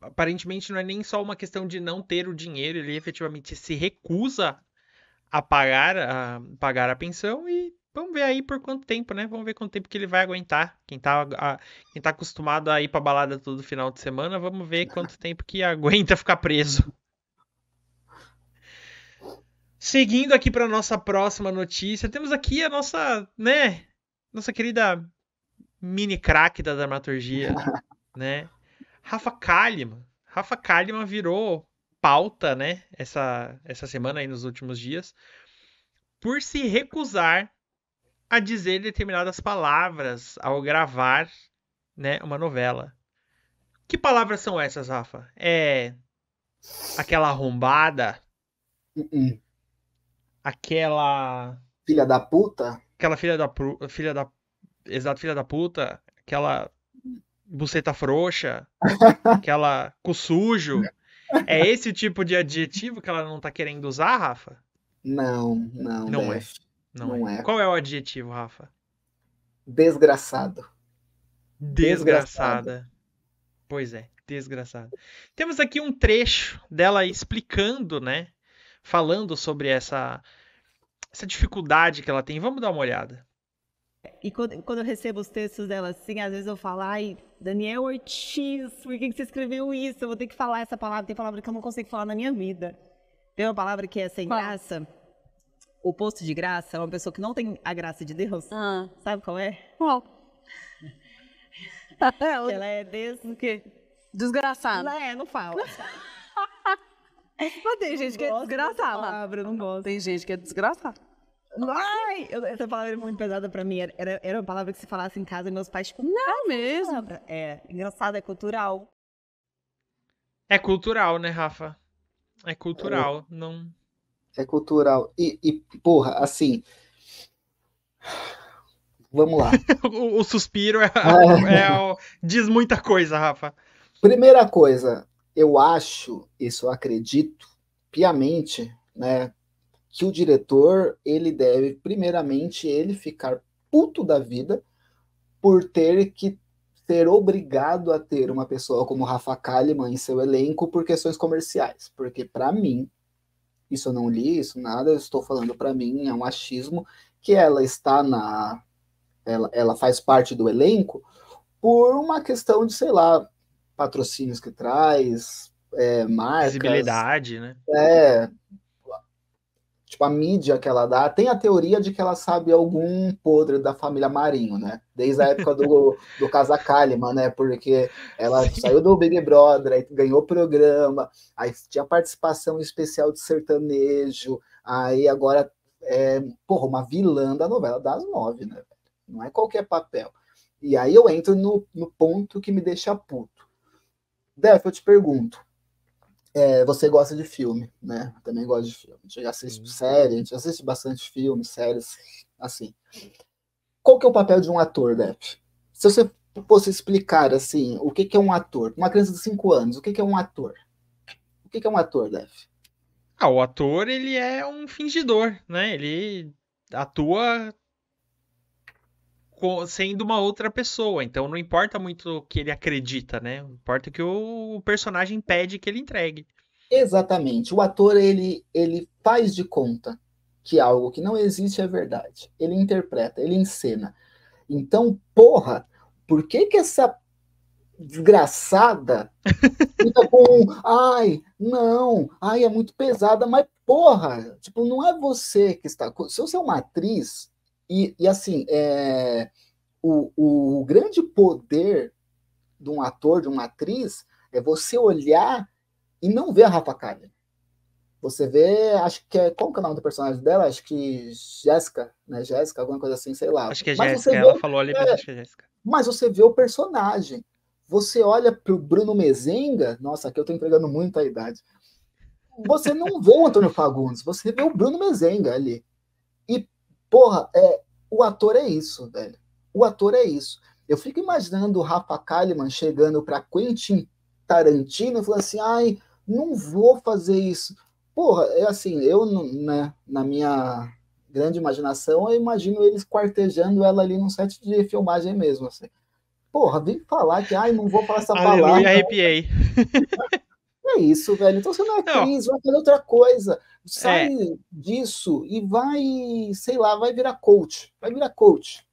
Aparentemente não é nem só uma questão de não ter o dinheiro, ele efetivamente se recusa a pagar a, pagar a pensão e vamos ver aí por quanto tempo, né? Vamos ver quanto tempo que ele vai aguentar. Quem tá, a, quem tá acostumado a ir pra balada todo final de semana, vamos ver quanto tempo que aguenta ficar preso. Seguindo aqui para nossa próxima notícia, temos aqui a nossa, né, nossa querida mini craque da dramaturgia, né? Rafa Kalimann. Rafa Kalimann virou pauta, né? Essa, essa semana aí, nos últimos dias, por se recusar a dizer determinadas palavras ao gravar, né, uma novela. Que palavras são essas, Rafa? É aquela arrombada? Uh -uh. Aquela filha da puta? Aquela filha da, filha da exato filha da puta, aquela buceta frouxa, aquela cu sujo. É esse tipo de adjetivo que ela não tá querendo usar, Rafa? Não, não. Não é. Não, não é. é. Qual é o adjetivo, Rafa? Desgraçado. Desgraçada. Pois é, desgraçada. Temos aqui um trecho dela explicando, né? Falando sobre essa essa dificuldade que ela tem. Vamos dar uma olhada. E quando, quando, eu recebo os textos dela assim, às vezes eu falo, ai, Daniel Ortiz, por que, que você escreveu isso? Eu vou ter que falar essa palavra, tem palavra que eu não consigo falar na minha vida. Tem uma palavra que é sem qual? graça. O posto de graça é uma pessoa que não tem a graça de Deus. Ah. Sabe qual é? Qual? Ela é des... o quê? Desgraçada. Não é, não fala. Mas tem gente que é desgraçada. Palavra, não gosto. Tem gente que é desgraçada. Ai, eu, essa palavra é muito pesada pra mim. Era, era uma palavra que se falasse em casa e meus pais, tipo, não, mesmo. Palavra. É, engraçado, é cultural. É cultural, né, Rafa? É cultural, é. não. É cultural. E, e porra, assim. Vamos lá. o, o, suspiro é, é. é diz muita coisa, Rafa. Primeira coisa, eu acho, isso eu acredito piamente, né? que o diretor ele deve primeiramente ele ficar puto da vida por ter que ser obrigado a ter uma pessoa como Rafa Kalimann em seu elenco por questões comerciais, porque para mim isso eu não li, isso nada, eu estou falando para mim é um achismo que ela está na ela, ela faz parte do elenco por uma questão de sei lá patrocínios que traz é, marcas, visibilidade, né? É, tipo, a mídia que ela dá, tem a teoria de que ela sabe algum podre da família Marinho, né? Desde a época do, do Casa Kalimann, né? Porque ela Sim. saiu do Big Brother, ganhou o programa, aí tinha participação especial de sertanejo, aí agora é, porra, uma vilã da novela das nove, né? Não é qualquer papel. E aí eu entro no, no ponto que me deixa puto. Def, eu te pergunto, é, você gosta de filme, né? também gosta de filme. A gente assiste uhum. série, a gente assiste bastante filme, séries, assim. Qual que é o papel de um ator, Depp? Se você fosse explicar, assim, o que, que é um ator? Uma criança de 5 anos, o que, que é um ator? O que, que é um ator, Depp? Ah, o ator, ele é um fingidor, né? Ele atua sendo uma outra pessoa. Então não importa muito o que ele acredita, né? Importa o que o personagem pede que ele entregue. Exatamente. O ator ele ele faz de conta que algo que não existe é verdade. Ele interpreta, ele encena. Então, porra, por que que essa desgraçada fica com ai, não, ai é muito pesada, mas porra, tipo, não é você que está, se você é uma atriz, e, e assim, é, o, o grande poder de um ator, de uma atriz, é você olhar e não ver a Rafa Kalimann. Você vê, acho que é. Qual que é o nome do personagem dela? Acho que Jéssica, né? Jéssica, alguma coisa assim, sei lá. Acho que é Jéssica, ela vê, falou ali, mas é, acho que é Jéssica. Mas você vê o personagem. Você olha pro Bruno Mezenga, nossa, aqui eu tô entregando muito a idade. Você não vê o Antônio Fagundes, você vê o Bruno Mezenga ali. Porra, é, o ator é isso, velho. O ator é isso. Eu fico imaginando o Rafa Kalimann chegando para Quentin Tarantino e falando assim: ai, não vou fazer isso. Porra, é assim, eu, né, na minha grande imaginação, eu imagino eles quartejando ela ali num set de filmagem mesmo, assim. Porra, vem falar que, ai, não vou falar essa palavra. Aleluia, arrepiei. É isso, velho. Então você não é atriz, vai fazer outra coisa. Sai é. disso e vai, sei lá, vai virar coach. Vai virar coach.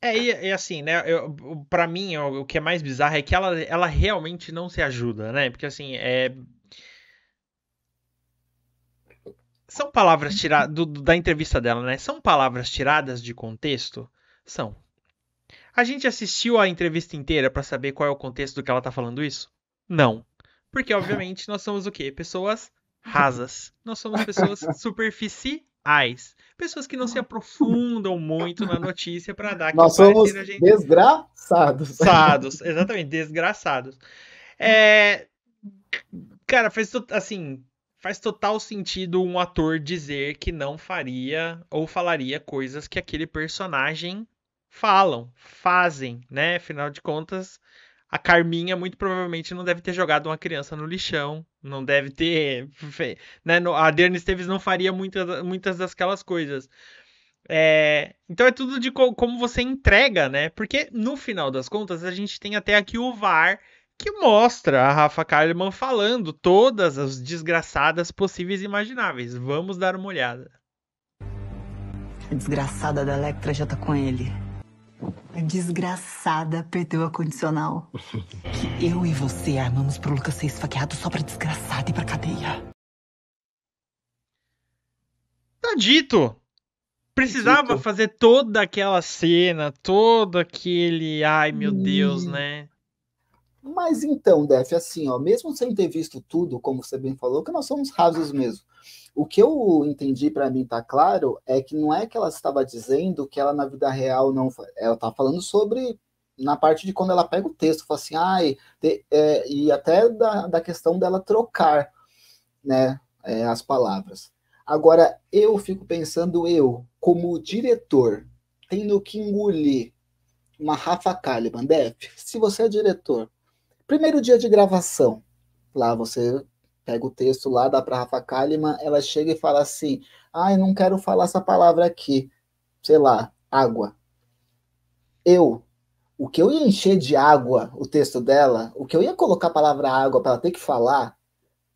É, e, e, assim, né? Eu, pra mim, o, o, que é mais bizarro é que ela, ela realmente não se ajuda, né? Porque assim, é. São palavras tiradas. Da entrevista dela, né? São palavras tiradas de contexto? São. A gente assistiu a entrevista inteira para saber qual é o contexto do que ela tá falando isso? Não. Porque, obviamente, nós somos o quê? Pessoas rasas. Nós somos pessoas superficiais. Pessoas que não se aprofundam muito na notícia para dar Nós somos gente... desgraçados. Sados, exatamente, desgraçados. É... Cara, faz assim, faz total sentido um ator dizer que não faria ou falaria coisas que aquele personagem falam, fazem, né? Afinal de contas, a Carminha muito provavelmente não deve ter jogado uma criança no lixão, não deve ter. Né? A Dani Esteves não faria muitas, muitas daquelas coisas. É, então é tudo de co como você entrega, né? Porque no final das contas a gente tem até aqui o VAR que mostra a Rafa Kalimann falando todas as desgraçadas possíveis e imagináveis. Vamos dar uma olhada. A desgraçada da Electra já tá com ele. A desgraçada perdeu a condicional. que eu e você armamos pro Lucas ser esfaqueado só pra desgraçada e pra cadeia. Tá dito! Precisava tá dito. fazer toda aquela cena, todo aquele. Ai meu Deus, né? Mas então, Def, assim, ó, mesmo sem ter visto tudo, como você bem falou, que nós somos rasos mesmo. O que eu entendi para mim tá claro é que não é que ela estava dizendo que ela na vida real não, ela tá falando sobre na parte de quando ela pega o texto, fala assim, ai, ah, e, é, e até da, da questão dela trocar, né, é, as palavras. Agora, eu fico pensando, eu, como diretor, tendo que engolir uma Rafa kaliban, Def, se você é diretor, Primeiro dia de gravação. Lá você pega o texto lá, dá para Rafa Kalimann, ela chega e fala assim: ah, eu não quero falar essa palavra aqui. Sei lá, água. Eu, o que eu ia encher de água o texto dela, o que eu ia colocar a palavra água para ela ter que falar,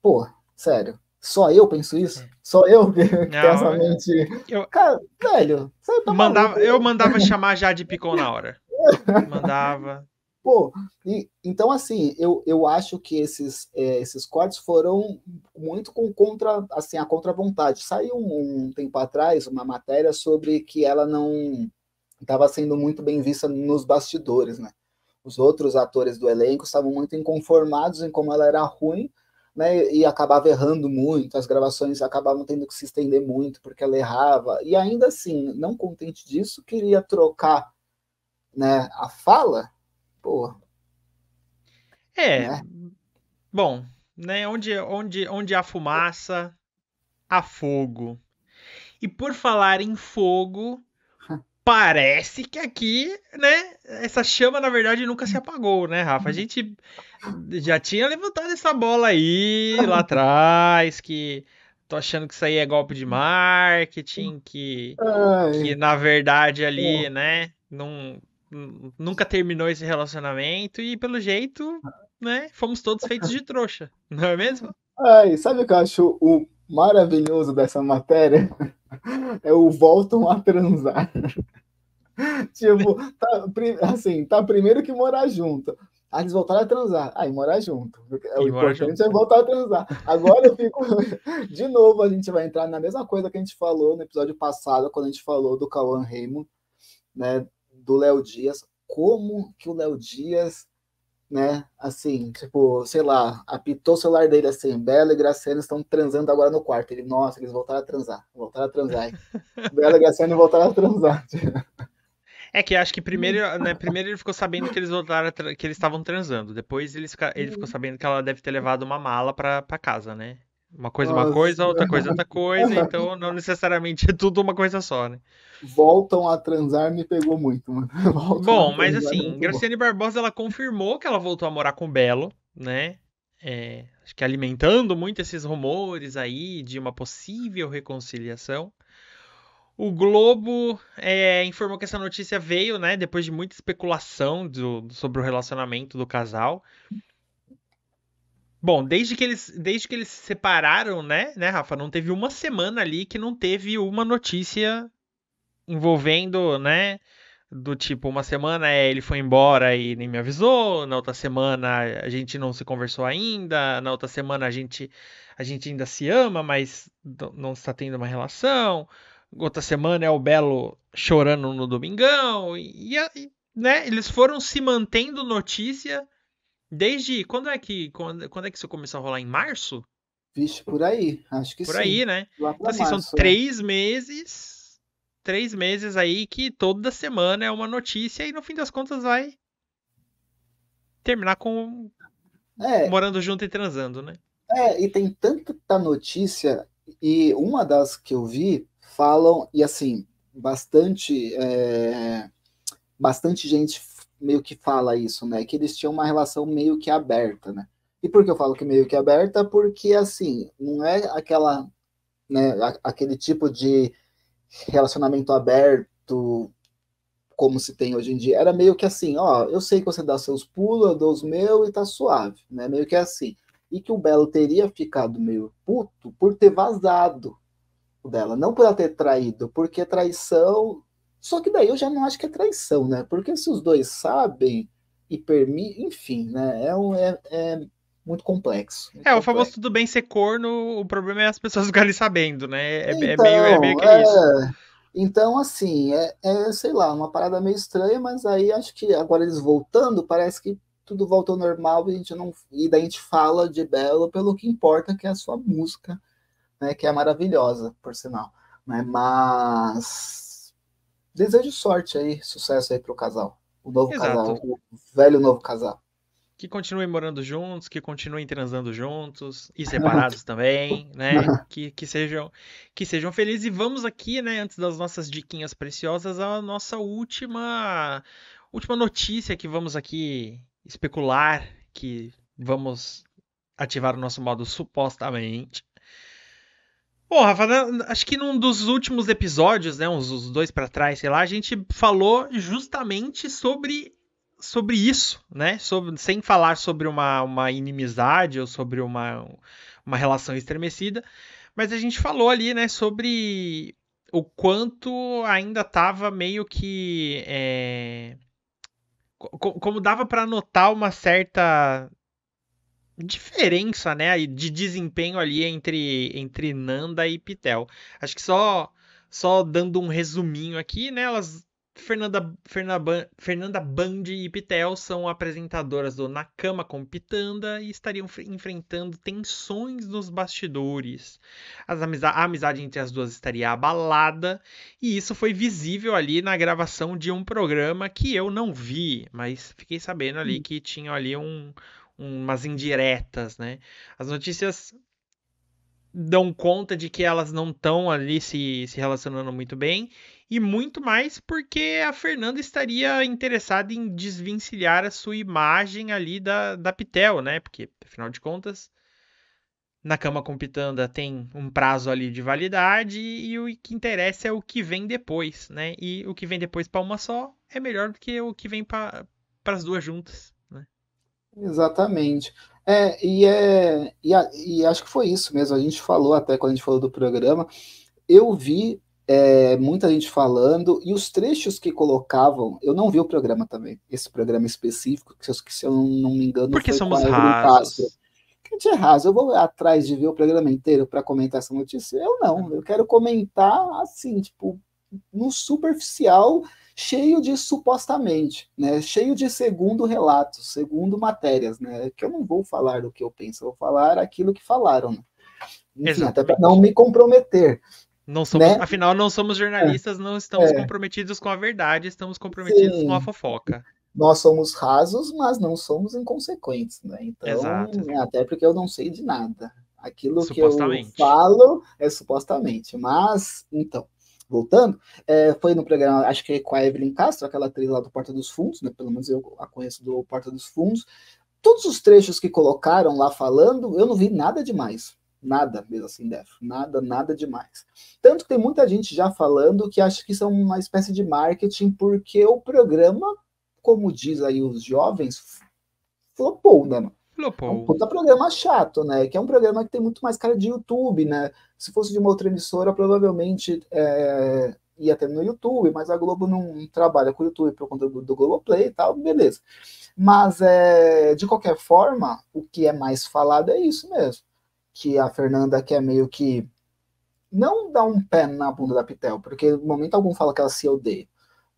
pô, sério. Só eu penso isso? Hum. Só eu que tenho essa mente. Eu, Cara, velho, tá mandava, eu mandava chamar já de picô na hora. Mandava. Pô, e, então assim, eu, eu acho que esses, é, esses cortes foram muito com contra, assim, a contra vontade. Saiu um, um tempo atrás uma matéria sobre que ela não estava sendo muito bem vista nos bastidores, né? Os outros atores do elenco estavam muito inconformados em como ela era ruim, né? E acabava errando muito, as gravações acabavam tendo que se estender muito porque ela errava. E ainda assim, não contente disso, queria trocar né, a fala Pô. É. Né? Bom, né? Onde, onde, onde há fumaça, há fogo. E por falar em fogo, parece que aqui, né, essa chama na verdade nunca se apagou, né, Rafa? A uhum. gente já tinha levantado essa bola aí lá atrás, que tô achando que isso aí é golpe de marketing, que, que na verdade ali, né, não nunca terminou esse relacionamento e, pelo jeito, né, fomos todos feitos de trouxa, não é mesmo? Ai, é, sabe o que eu acho o maravilhoso dessa matéria? É o voltam a transar. tipo, tá, assim, tá primeiro que morar junto. Aí eles voltaram a transar. Aí morar junto. É o importante junto. é voltar a transar. Agora eu fico. de novo, a gente vai entrar na mesma coisa que a gente falou no episódio passado, quando a gente falou do Cauan Raymond, né? do Léo Dias, como que o Léo Dias, né, assim, tipo, sei lá, apitou o celular dele assim, Bela e Graciano estão transando agora no quarto. Ele, nossa, eles voltaram a transar, voltaram a transar. Bela e Graciano voltaram a transar. É que acho que primeiro, né, primeiro ele ficou sabendo que eles voltaram, que eles estavam transando. Depois ele, ele ficou sabendo que ela deve ter levado uma mala para casa, né? Uma coisa é Nossa. uma coisa, outra coisa é outra coisa, então não necessariamente é tudo uma coisa só, né? Voltam a transar me pegou muito, mano. Voltam bom, mas assim, Graciane bom. Barbosa ela confirmou que ela voltou a morar com o Belo, né? É, acho que alimentando muito esses rumores aí de uma possível reconciliação. O Globo é, informou que essa notícia veio, né, depois de muita especulação do, sobre o relacionamento do casal. Bom, desde que eles, desde que eles se separaram, né, né, Rafa? Não teve uma semana ali que não teve uma notícia envolvendo, né? Do tipo, uma semana é, ele foi embora e nem me avisou, na outra semana a gente não se conversou ainda, na outra semana a gente, a gente ainda se ama, mas não está tendo uma relação, outra semana é o Belo chorando no Domingão, e, e né, eles foram se mantendo notícia Desde quando é que quando, quando é que isso começou a rolar em março? Vixe, por aí, acho que por sim. Por aí, né? Então, assim, março, são é. três é. meses, três meses aí que toda semana é uma notícia e no fim das contas vai terminar com é, morando junto e transando, né? É, e tem tanta notícia e uma das que eu vi falam e assim bastante é, bastante gente meio que fala isso, né? Que eles tinham uma relação meio que aberta, né? E por que eu falo que meio que aberta? Porque, assim, não é aquela, né, aquele tipo de relacionamento aberto como se tem hoje em dia. Era meio que assim, ó, eu sei que você dá seus pulos, eu dou os meus e tá suave, né? Meio que é assim. E que o Belo teria ficado meio puto por ter vazado dela, não por ela ter traído, porque traição só que daí eu já não acho que é traição, né? Porque se os dois sabem e permitem, enfim, né? É, um, é, é muito complexo. Muito é, o famoso tudo bem ser corno, o problema é as pessoas ficarem sabendo, né? É, então, é meio, é então, meio que é. isso. Então, assim, é, é, sei lá, uma parada meio estranha, mas aí acho que agora eles voltando, parece que tudo voltou ao normal e a gente não. E daí a gente fala de Belo pelo que importa, que é a sua música, né? Que é maravilhosa, por sinal. Né? Mas desejo sorte aí, sucesso aí pro casal. O novo Exato. casal, o velho novo casal. Que continuem morando juntos, que continuem transando juntos e separados também, né? Que, que sejam que sejam felizes. E vamos aqui, né, antes das nossas diquinhas preciosas, a nossa última última notícia que vamos aqui especular, que vamos ativar o nosso modo supostamente, Bom, Rafa, acho que num dos últimos episódios, né, uns, uns dois para trás, sei lá, a gente falou justamente sobre sobre isso, né? Sobre, sem falar sobre uma, uma inimizade ou sobre uma, uma relação estremecida, mas a gente falou ali, né, sobre o quanto ainda tava meio que é, como dava para notar uma certa diferença, né, de desempenho ali entre, entre Nanda e Pitel. Acho que só só dando um resuminho aqui, né, elas Fernanda, Fernanda, Fernanda Band e Pitel são apresentadoras do Na Cama com Pitanda e estariam enfrentando tensões nos bastidores. a amizade entre as duas estaria abalada e isso foi visível ali na gravação de um programa que eu não vi, mas fiquei sabendo ali hum. que tinha ali um, umas indiretas, né? As notícias dão conta de que elas não estão ali se, se relacionando muito bem, e muito mais porque a Fernanda estaria interessada em desvencilhar a sua imagem ali da, da Pitel, né? Porque, afinal de contas, na cama com Pitanda tem um prazo ali de validade, e o que interessa é o que vem depois, né? E o que vem depois para uma só é melhor do que o que vem para as duas juntas. Exatamente. É, e, é, e, a, e, acho que foi isso mesmo. A gente falou até quando a gente falou do programa. Eu vi é, muita gente falando, e os trechos que colocavam, eu não vi o programa também, esse programa específico, que se, que se eu não me engano, Porque foi somos rasos. Que raso, eu vou atrás de ver o programa inteiro para comentar essa notícia? Eu não, eu quero comentar assim, tipo, no superficial cheio de supostamente, né? Cheio de segundo relatos, segundo matérias, né? Que eu não vou falar o que eu penso, vou falar aquilo que falaram. Né? Enfim, até para não me comprometer. Não somos, né? afinal não somos jornalistas, é. não estamos é. comprometidos com a verdade, estamos comprometidos Sim. com a fofoca. Nós somos rasos, mas não somos inconsequentes, né? Então, Exato. até porque eu não sei de nada. Aquilo que eu falo é supostamente, mas então voltando, é, foi no programa, acho que é com a Evelyn Castro, aquela atriz lá do Porta dos Fundos, né? Pelo menos eu a conheço do Porta dos Fundos. Todos os trechos que colocaram lá falando, eu não vi nada demais. Nada mesmo assim, deve, Nada, nada demais. Tanto que tem muita gente já falando que acha que são uma espécie de marketing, porque o programa, como diz aí os jovens, flopou, né, mano? É Um puta programa chato, né? Que é um programa que tem muito mais cara de YouTube, né? Se fosse de uma outra emissora, provavelmente é, ia ter no YouTube, mas a Globo não trabalha com o YouTube por conta do, do Globoplay e tal, beleza. Mas, é, de qualquer forma, o que é mais falado é isso mesmo. Que a Fernanda quer é meio que não dá um pé na bunda da Pitel, porque no momento algum fala que ela se odeia,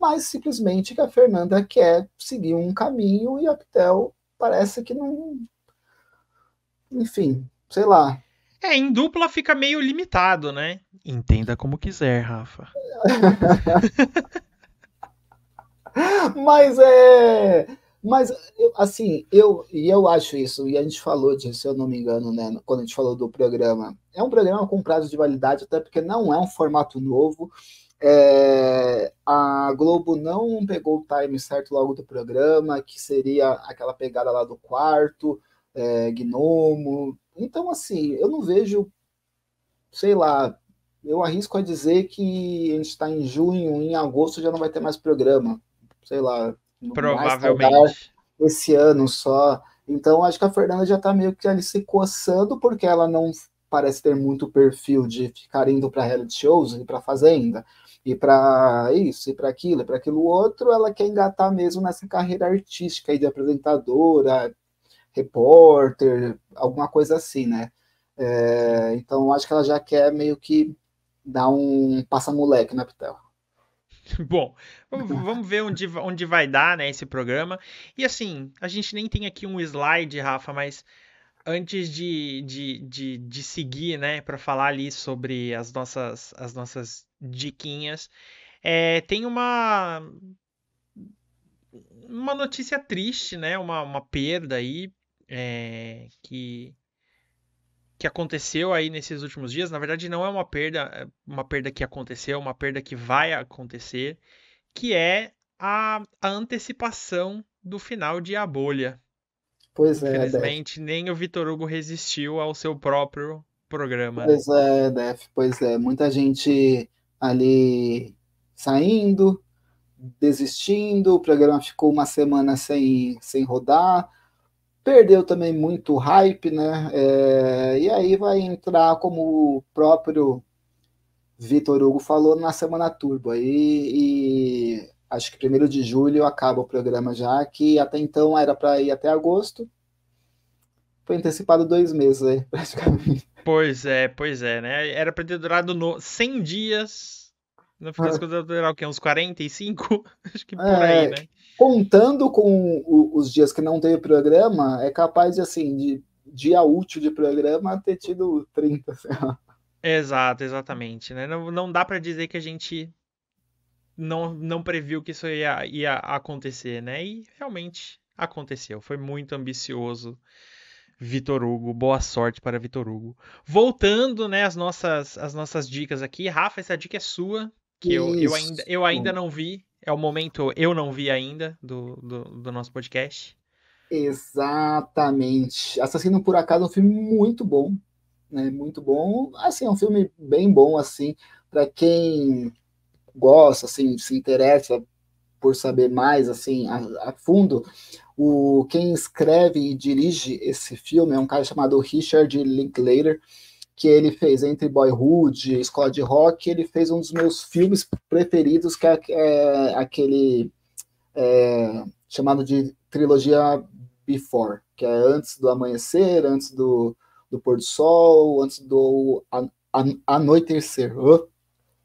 mas simplesmente que a Fernanda quer seguir um caminho e a Pitel parece que não. Enfim, sei lá. É, em dupla fica meio limitado, né? Entenda como quiser, Rafa. mas é. Mas, assim, eu e eu acho isso, e a gente falou disso, se eu não me engano, né, quando a gente falou do programa. É um programa com prazo de validade, até porque não é um formato novo. É, a Globo não pegou o time certo logo do programa, que seria aquela pegada lá do quarto, é, gnomo. Então, assim, eu não vejo, sei lá, eu arrisco a dizer que a gente está em junho, em agosto já não vai ter mais programa. Sei lá. Provavelmente. Esse ano só. Então, acho que a Fernanda já está meio que ali se coçando, porque ela não parece ter muito perfil de ficar indo para reality shows e para fazenda e para isso, e para aquilo, e para aquilo outro, ela quer engatar mesmo nessa carreira artística aí de apresentadora, repórter, alguma coisa assim, né? É, então acho que ela já quer meio que dar um passa-moleque na Pitel. Bom, vamos ver onde, onde vai dar né, esse programa. E assim, a gente nem tem aqui um slide, Rafa, mas antes de, de, de, de seguir, né, para falar ali sobre as nossas, as nossas diquinhas. É, tem uma uma notícia triste, né? Uma, uma perda aí é, que que aconteceu aí nesses últimos dias. Na verdade, não é uma perda, é uma perda que aconteceu, é uma perda que vai acontecer, que é a, a antecipação do final de A Bolha. Pois é. Infelizmente, Def. nem o Vitor Hugo resistiu ao seu próprio programa. Né? Pois é, Def, pois é. Muita gente ali saindo, desistindo, o programa ficou uma semana sem, sem rodar, perdeu também muito hype, né? É, e aí vai entrar, como o próprio Vitor Hugo falou, na Semana Turbo. E, e acho que primeiro de julho acaba o programa já, que até então era para ir até agosto. Foi antecipado dois meses aí, praticamente. Pois é, pois é, né? Era pra ter durado no 100 dias. No fim das é. contas, durar o quê? Uns 45? Acho que é, por é, aí, né? Contando com o, os dias que não teve programa, é capaz de, assim, de dia útil de programa ter tido 30, sei lá. Exato, exatamente, né? Não, não dá para dizer que a gente não, não previu que isso ia, ia acontecer, né? E realmente aconteceu. Foi muito ambicioso Vitor Hugo. Boa sorte para Vitor Hugo. Voltando, né, as nossas, as nossas dicas aqui. Rafa, essa dica é sua, que eu, eu, ainda, eu ainda não vi. É o momento eu não vi ainda do, do, do nosso podcast. Exatamente. Assassino por Acaso é um filme muito bom, né? Muito bom. Assim, é um filme bem bom, assim, para quem gosta, assim, se interessa por saber mais, assim, a, a fundo. O, quem escreve e dirige esse filme é um cara chamado Richard Linklater, que ele fez entre Boyhood, Escola de Rock, ele fez um dos meus filmes preferidos, que é, é aquele é, chamado de trilogia Before, que é antes do amanhecer, antes do, do pôr do sol, antes do an, an, anoitecer.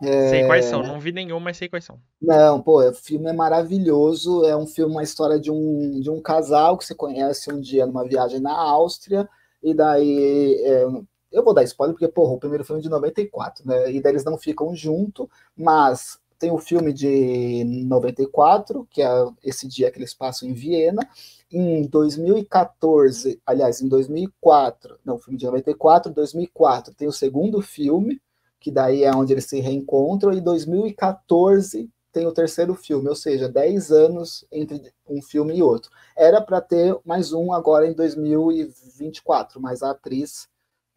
É... Sei quais são, é. não vi nenhum, mas sei quais são. Não, pô, o filme é maravilhoso. É um filme, uma história de um, de um casal que você conhece um dia numa viagem na Áustria, e daí. É, eu vou dar spoiler, porque, porra, o primeiro filme é de 94, né? E daí eles não ficam junto, mas tem o filme de 94, que é esse dia que eles passam em Viena. Em 2014, aliás, em 2004, não, filme de 94, 2004, tem o segundo filme, que daí é onde eles se reencontram, e 2014 tem o terceiro filme, ou seja, 10 anos entre um filme e outro. Era para ter mais um agora em 2024, mas a atriz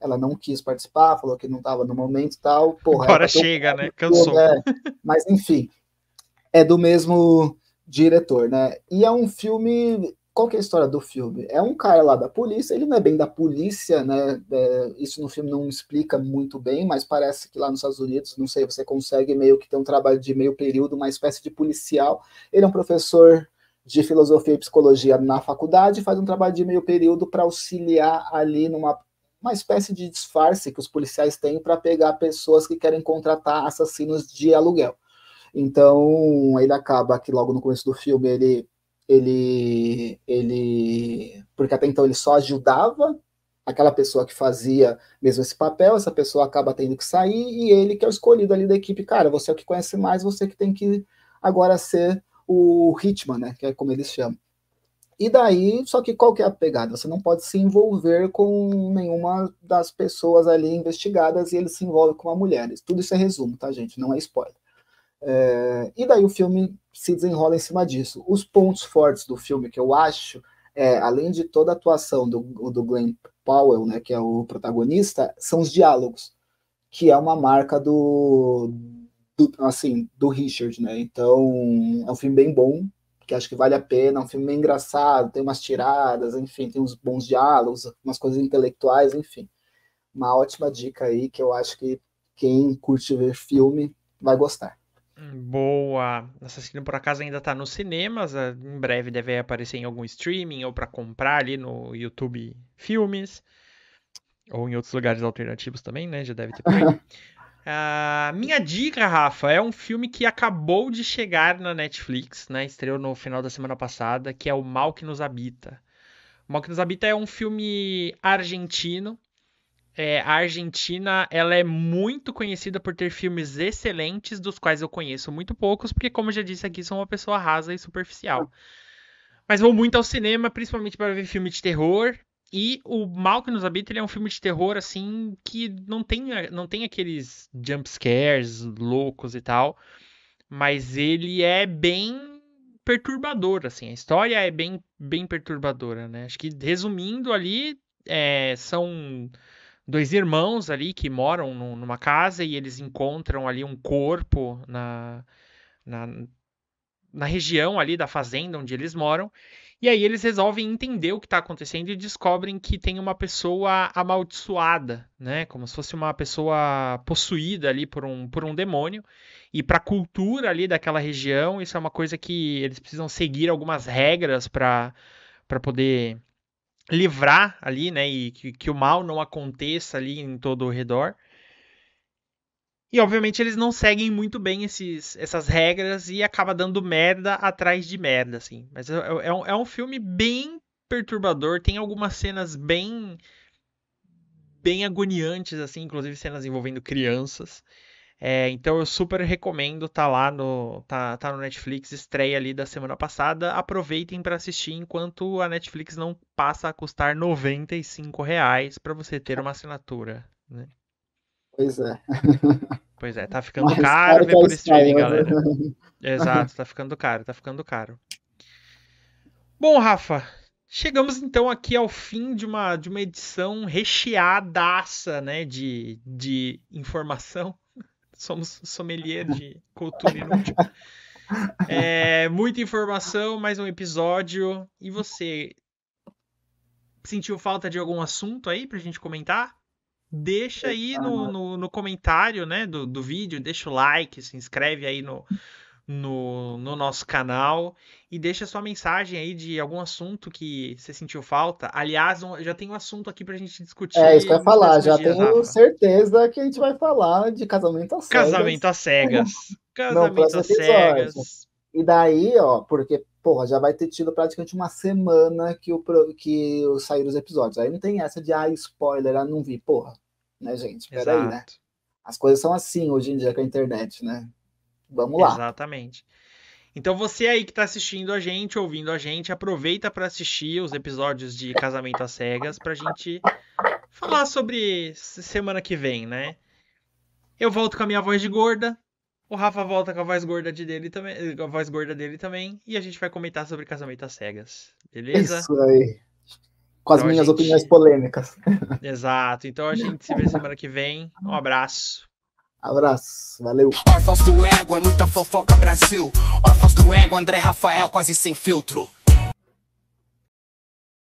ela não quis participar, falou que não estava no momento e tal. Porra, agora chega, né? Cansou. É, mas enfim, é do mesmo diretor, né? E é um filme qual que é a história do filme? É um cara lá da polícia, ele não é bem da polícia, né? É, isso no filme não explica muito bem, mas parece que lá nos Estados Unidos, não sei, você consegue meio que ter um trabalho de meio período, uma espécie de policial. Ele é um professor de filosofia e psicologia na faculdade, faz um trabalho de meio período para auxiliar ali numa uma espécie de disfarce que os policiais têm para pegar pessoas que querem contratar assassinos de aluguel. Então, ele acaba que logo no começo do filme ele ele, ele, porque até então ele só ajudava aquela pessoa que fazia mesmo esse papel, essa pessoa acaba tendo que sair e ele que é o escolhido ali da equipe, cara, você é o que conhece mais, você que tem que agora ser o Hitman, né, que é como eles chamam. E daí, só que qual que é a pegada? Você não pode se envolver com nenhuma das pessoas ali investigadas e ele se envolve com uma mulher. Tudo isso é resumo, tá, gente? Não é spoiler. É, e daí o filme se desenrola em cima disso. Os pontos fortes do filme que eu acho, é, além de toda a atuação do, do Glenn Powell, né, que é o protagonista, são os diálogos, que é uma marca do, do assim do Richard, né? Então é um filme bem bom, que acho que vale a pena, é um filme bem engraçado, tem umas tiradas, enfim, tem uns bons diálogos, umas coisas intelectuais, enfim. Uma ótima dica aí que eu acho que quem curte ver filme vai gostar. Boa! Assassin's por acaso ainda está nos cinemas, eh, em breve deve aparecer em algum streaming ou para comprar ali no YouTube Filmes ou em outros lugares alternativos também, né? Já deve ter. uh, minha dica, Rafa, é um filme que acabou de chegar na Netflix, né? Estreou no final da semana passada, que é O Mal que nos habita. O Mal que nos habita é um filme argentino é, a Argentina ela é muito conhecida por ter filmes excelentes, dos quais eu conheço muito poucos, porque, como eu já disse aqui, sou uma pessoa rasa e superficial. Mas vou muito ao cinema, principalmente para ver filme de terror. E o Mal que nos habita é um filme de terror assim que não tem, não tem aqueles jump scares loucos e tal, mas ele é bem perturbador assim. A história é bem bem perturbadora, né? Acho que resumindo ali, é, são dois irmãos ali que moram no, numa casa e eles encontram ali um corpo na, na, na, região ali da fazenda onde eles moram. E aí eles resolvem entender o que está acontecendo e descobrem que tem uma pessoa amaldiçoada, né? Como se fosse uma pessoa possuída ali por um, por um demônio. E para a cultura ali daquela região, isso é uma coisa que eles precisam seguir algumas regras para poder livrar ali, né? E que, que o mal não aconteça ali em todo o redor. E obviamente eles não seguem muito bem esses, essas regras e acaba dando merda atrás de merda, assim. Mas é, é, é um, é um filme bem perturbador, tem algumas cenas bem bem agoniantes, assim, inclusive cenas envolvendo crianças. É, então eu super recomendo, tá lá no tá, tá no Netflix, estreia ali da semana passada. Aproveitem para assistir enquanto a Netflix não passa a custar 95 reais para você ter uma assinatura, né? Pois é. Pois é, tá ficando Mas caro ver por tá streaming, né? galera. Exato, tá ficando caro, tá ficando caro. Bom, Rafa, Chegamos então aqui ao fim de uma, de uma edição recheadaça né, de, de informação. Somos sommelier de cultura inútil. É, muita informação, mais um episódio. E você sentiu falta de algum assunto aí pra gente comentar? Deixa é, aí tá, no, né? no, no comentário né, do, do vídeo, deixa o like, se inscreve aí no, no, no nosso canal e deixa sua mensagem aí de algum assunto que você sentiu falta. Aliás, um, já tem um assunto aqui pra gente discutir. É, isso que eu ia falar, já dias, tenho Rafa. certeza que a gente vai falar de casamento às cegas. Casamento às cegas. casamento às cegas. E daí, ó, porque, porra, já vai ter tido praticamente uma semana que, o, que o, saíram os episódios. Aí não tem essa de, ah, spoiler, ah, não vi, porra. Né, gente? Peraí, né? As coisas são assim hoje em dia com a internet, né? Vamos lá. Exatamente. Então você aí que está assistindo a gente, ouvindo a gente, aproveita para assistir os episódios de Casamento às Cegas para a gente falar sobre semana que vem, né? Eu volto com a minha voz de gorda, o Rafa volta com a voz gorda de dele também, eh, a voz gorda dele também, e a gente vai comentar sobre Casamento às Cegas, beleza? Isso aí. Com as então minhas gente... opiniões polêmicas. Exato. Então a gente se vê semana que vem. Um abraço. Abraço, valeu. Órfãos do ego é muita fofoca, Brasil. Órfãos do ego, André Rafael, quase sem filtro.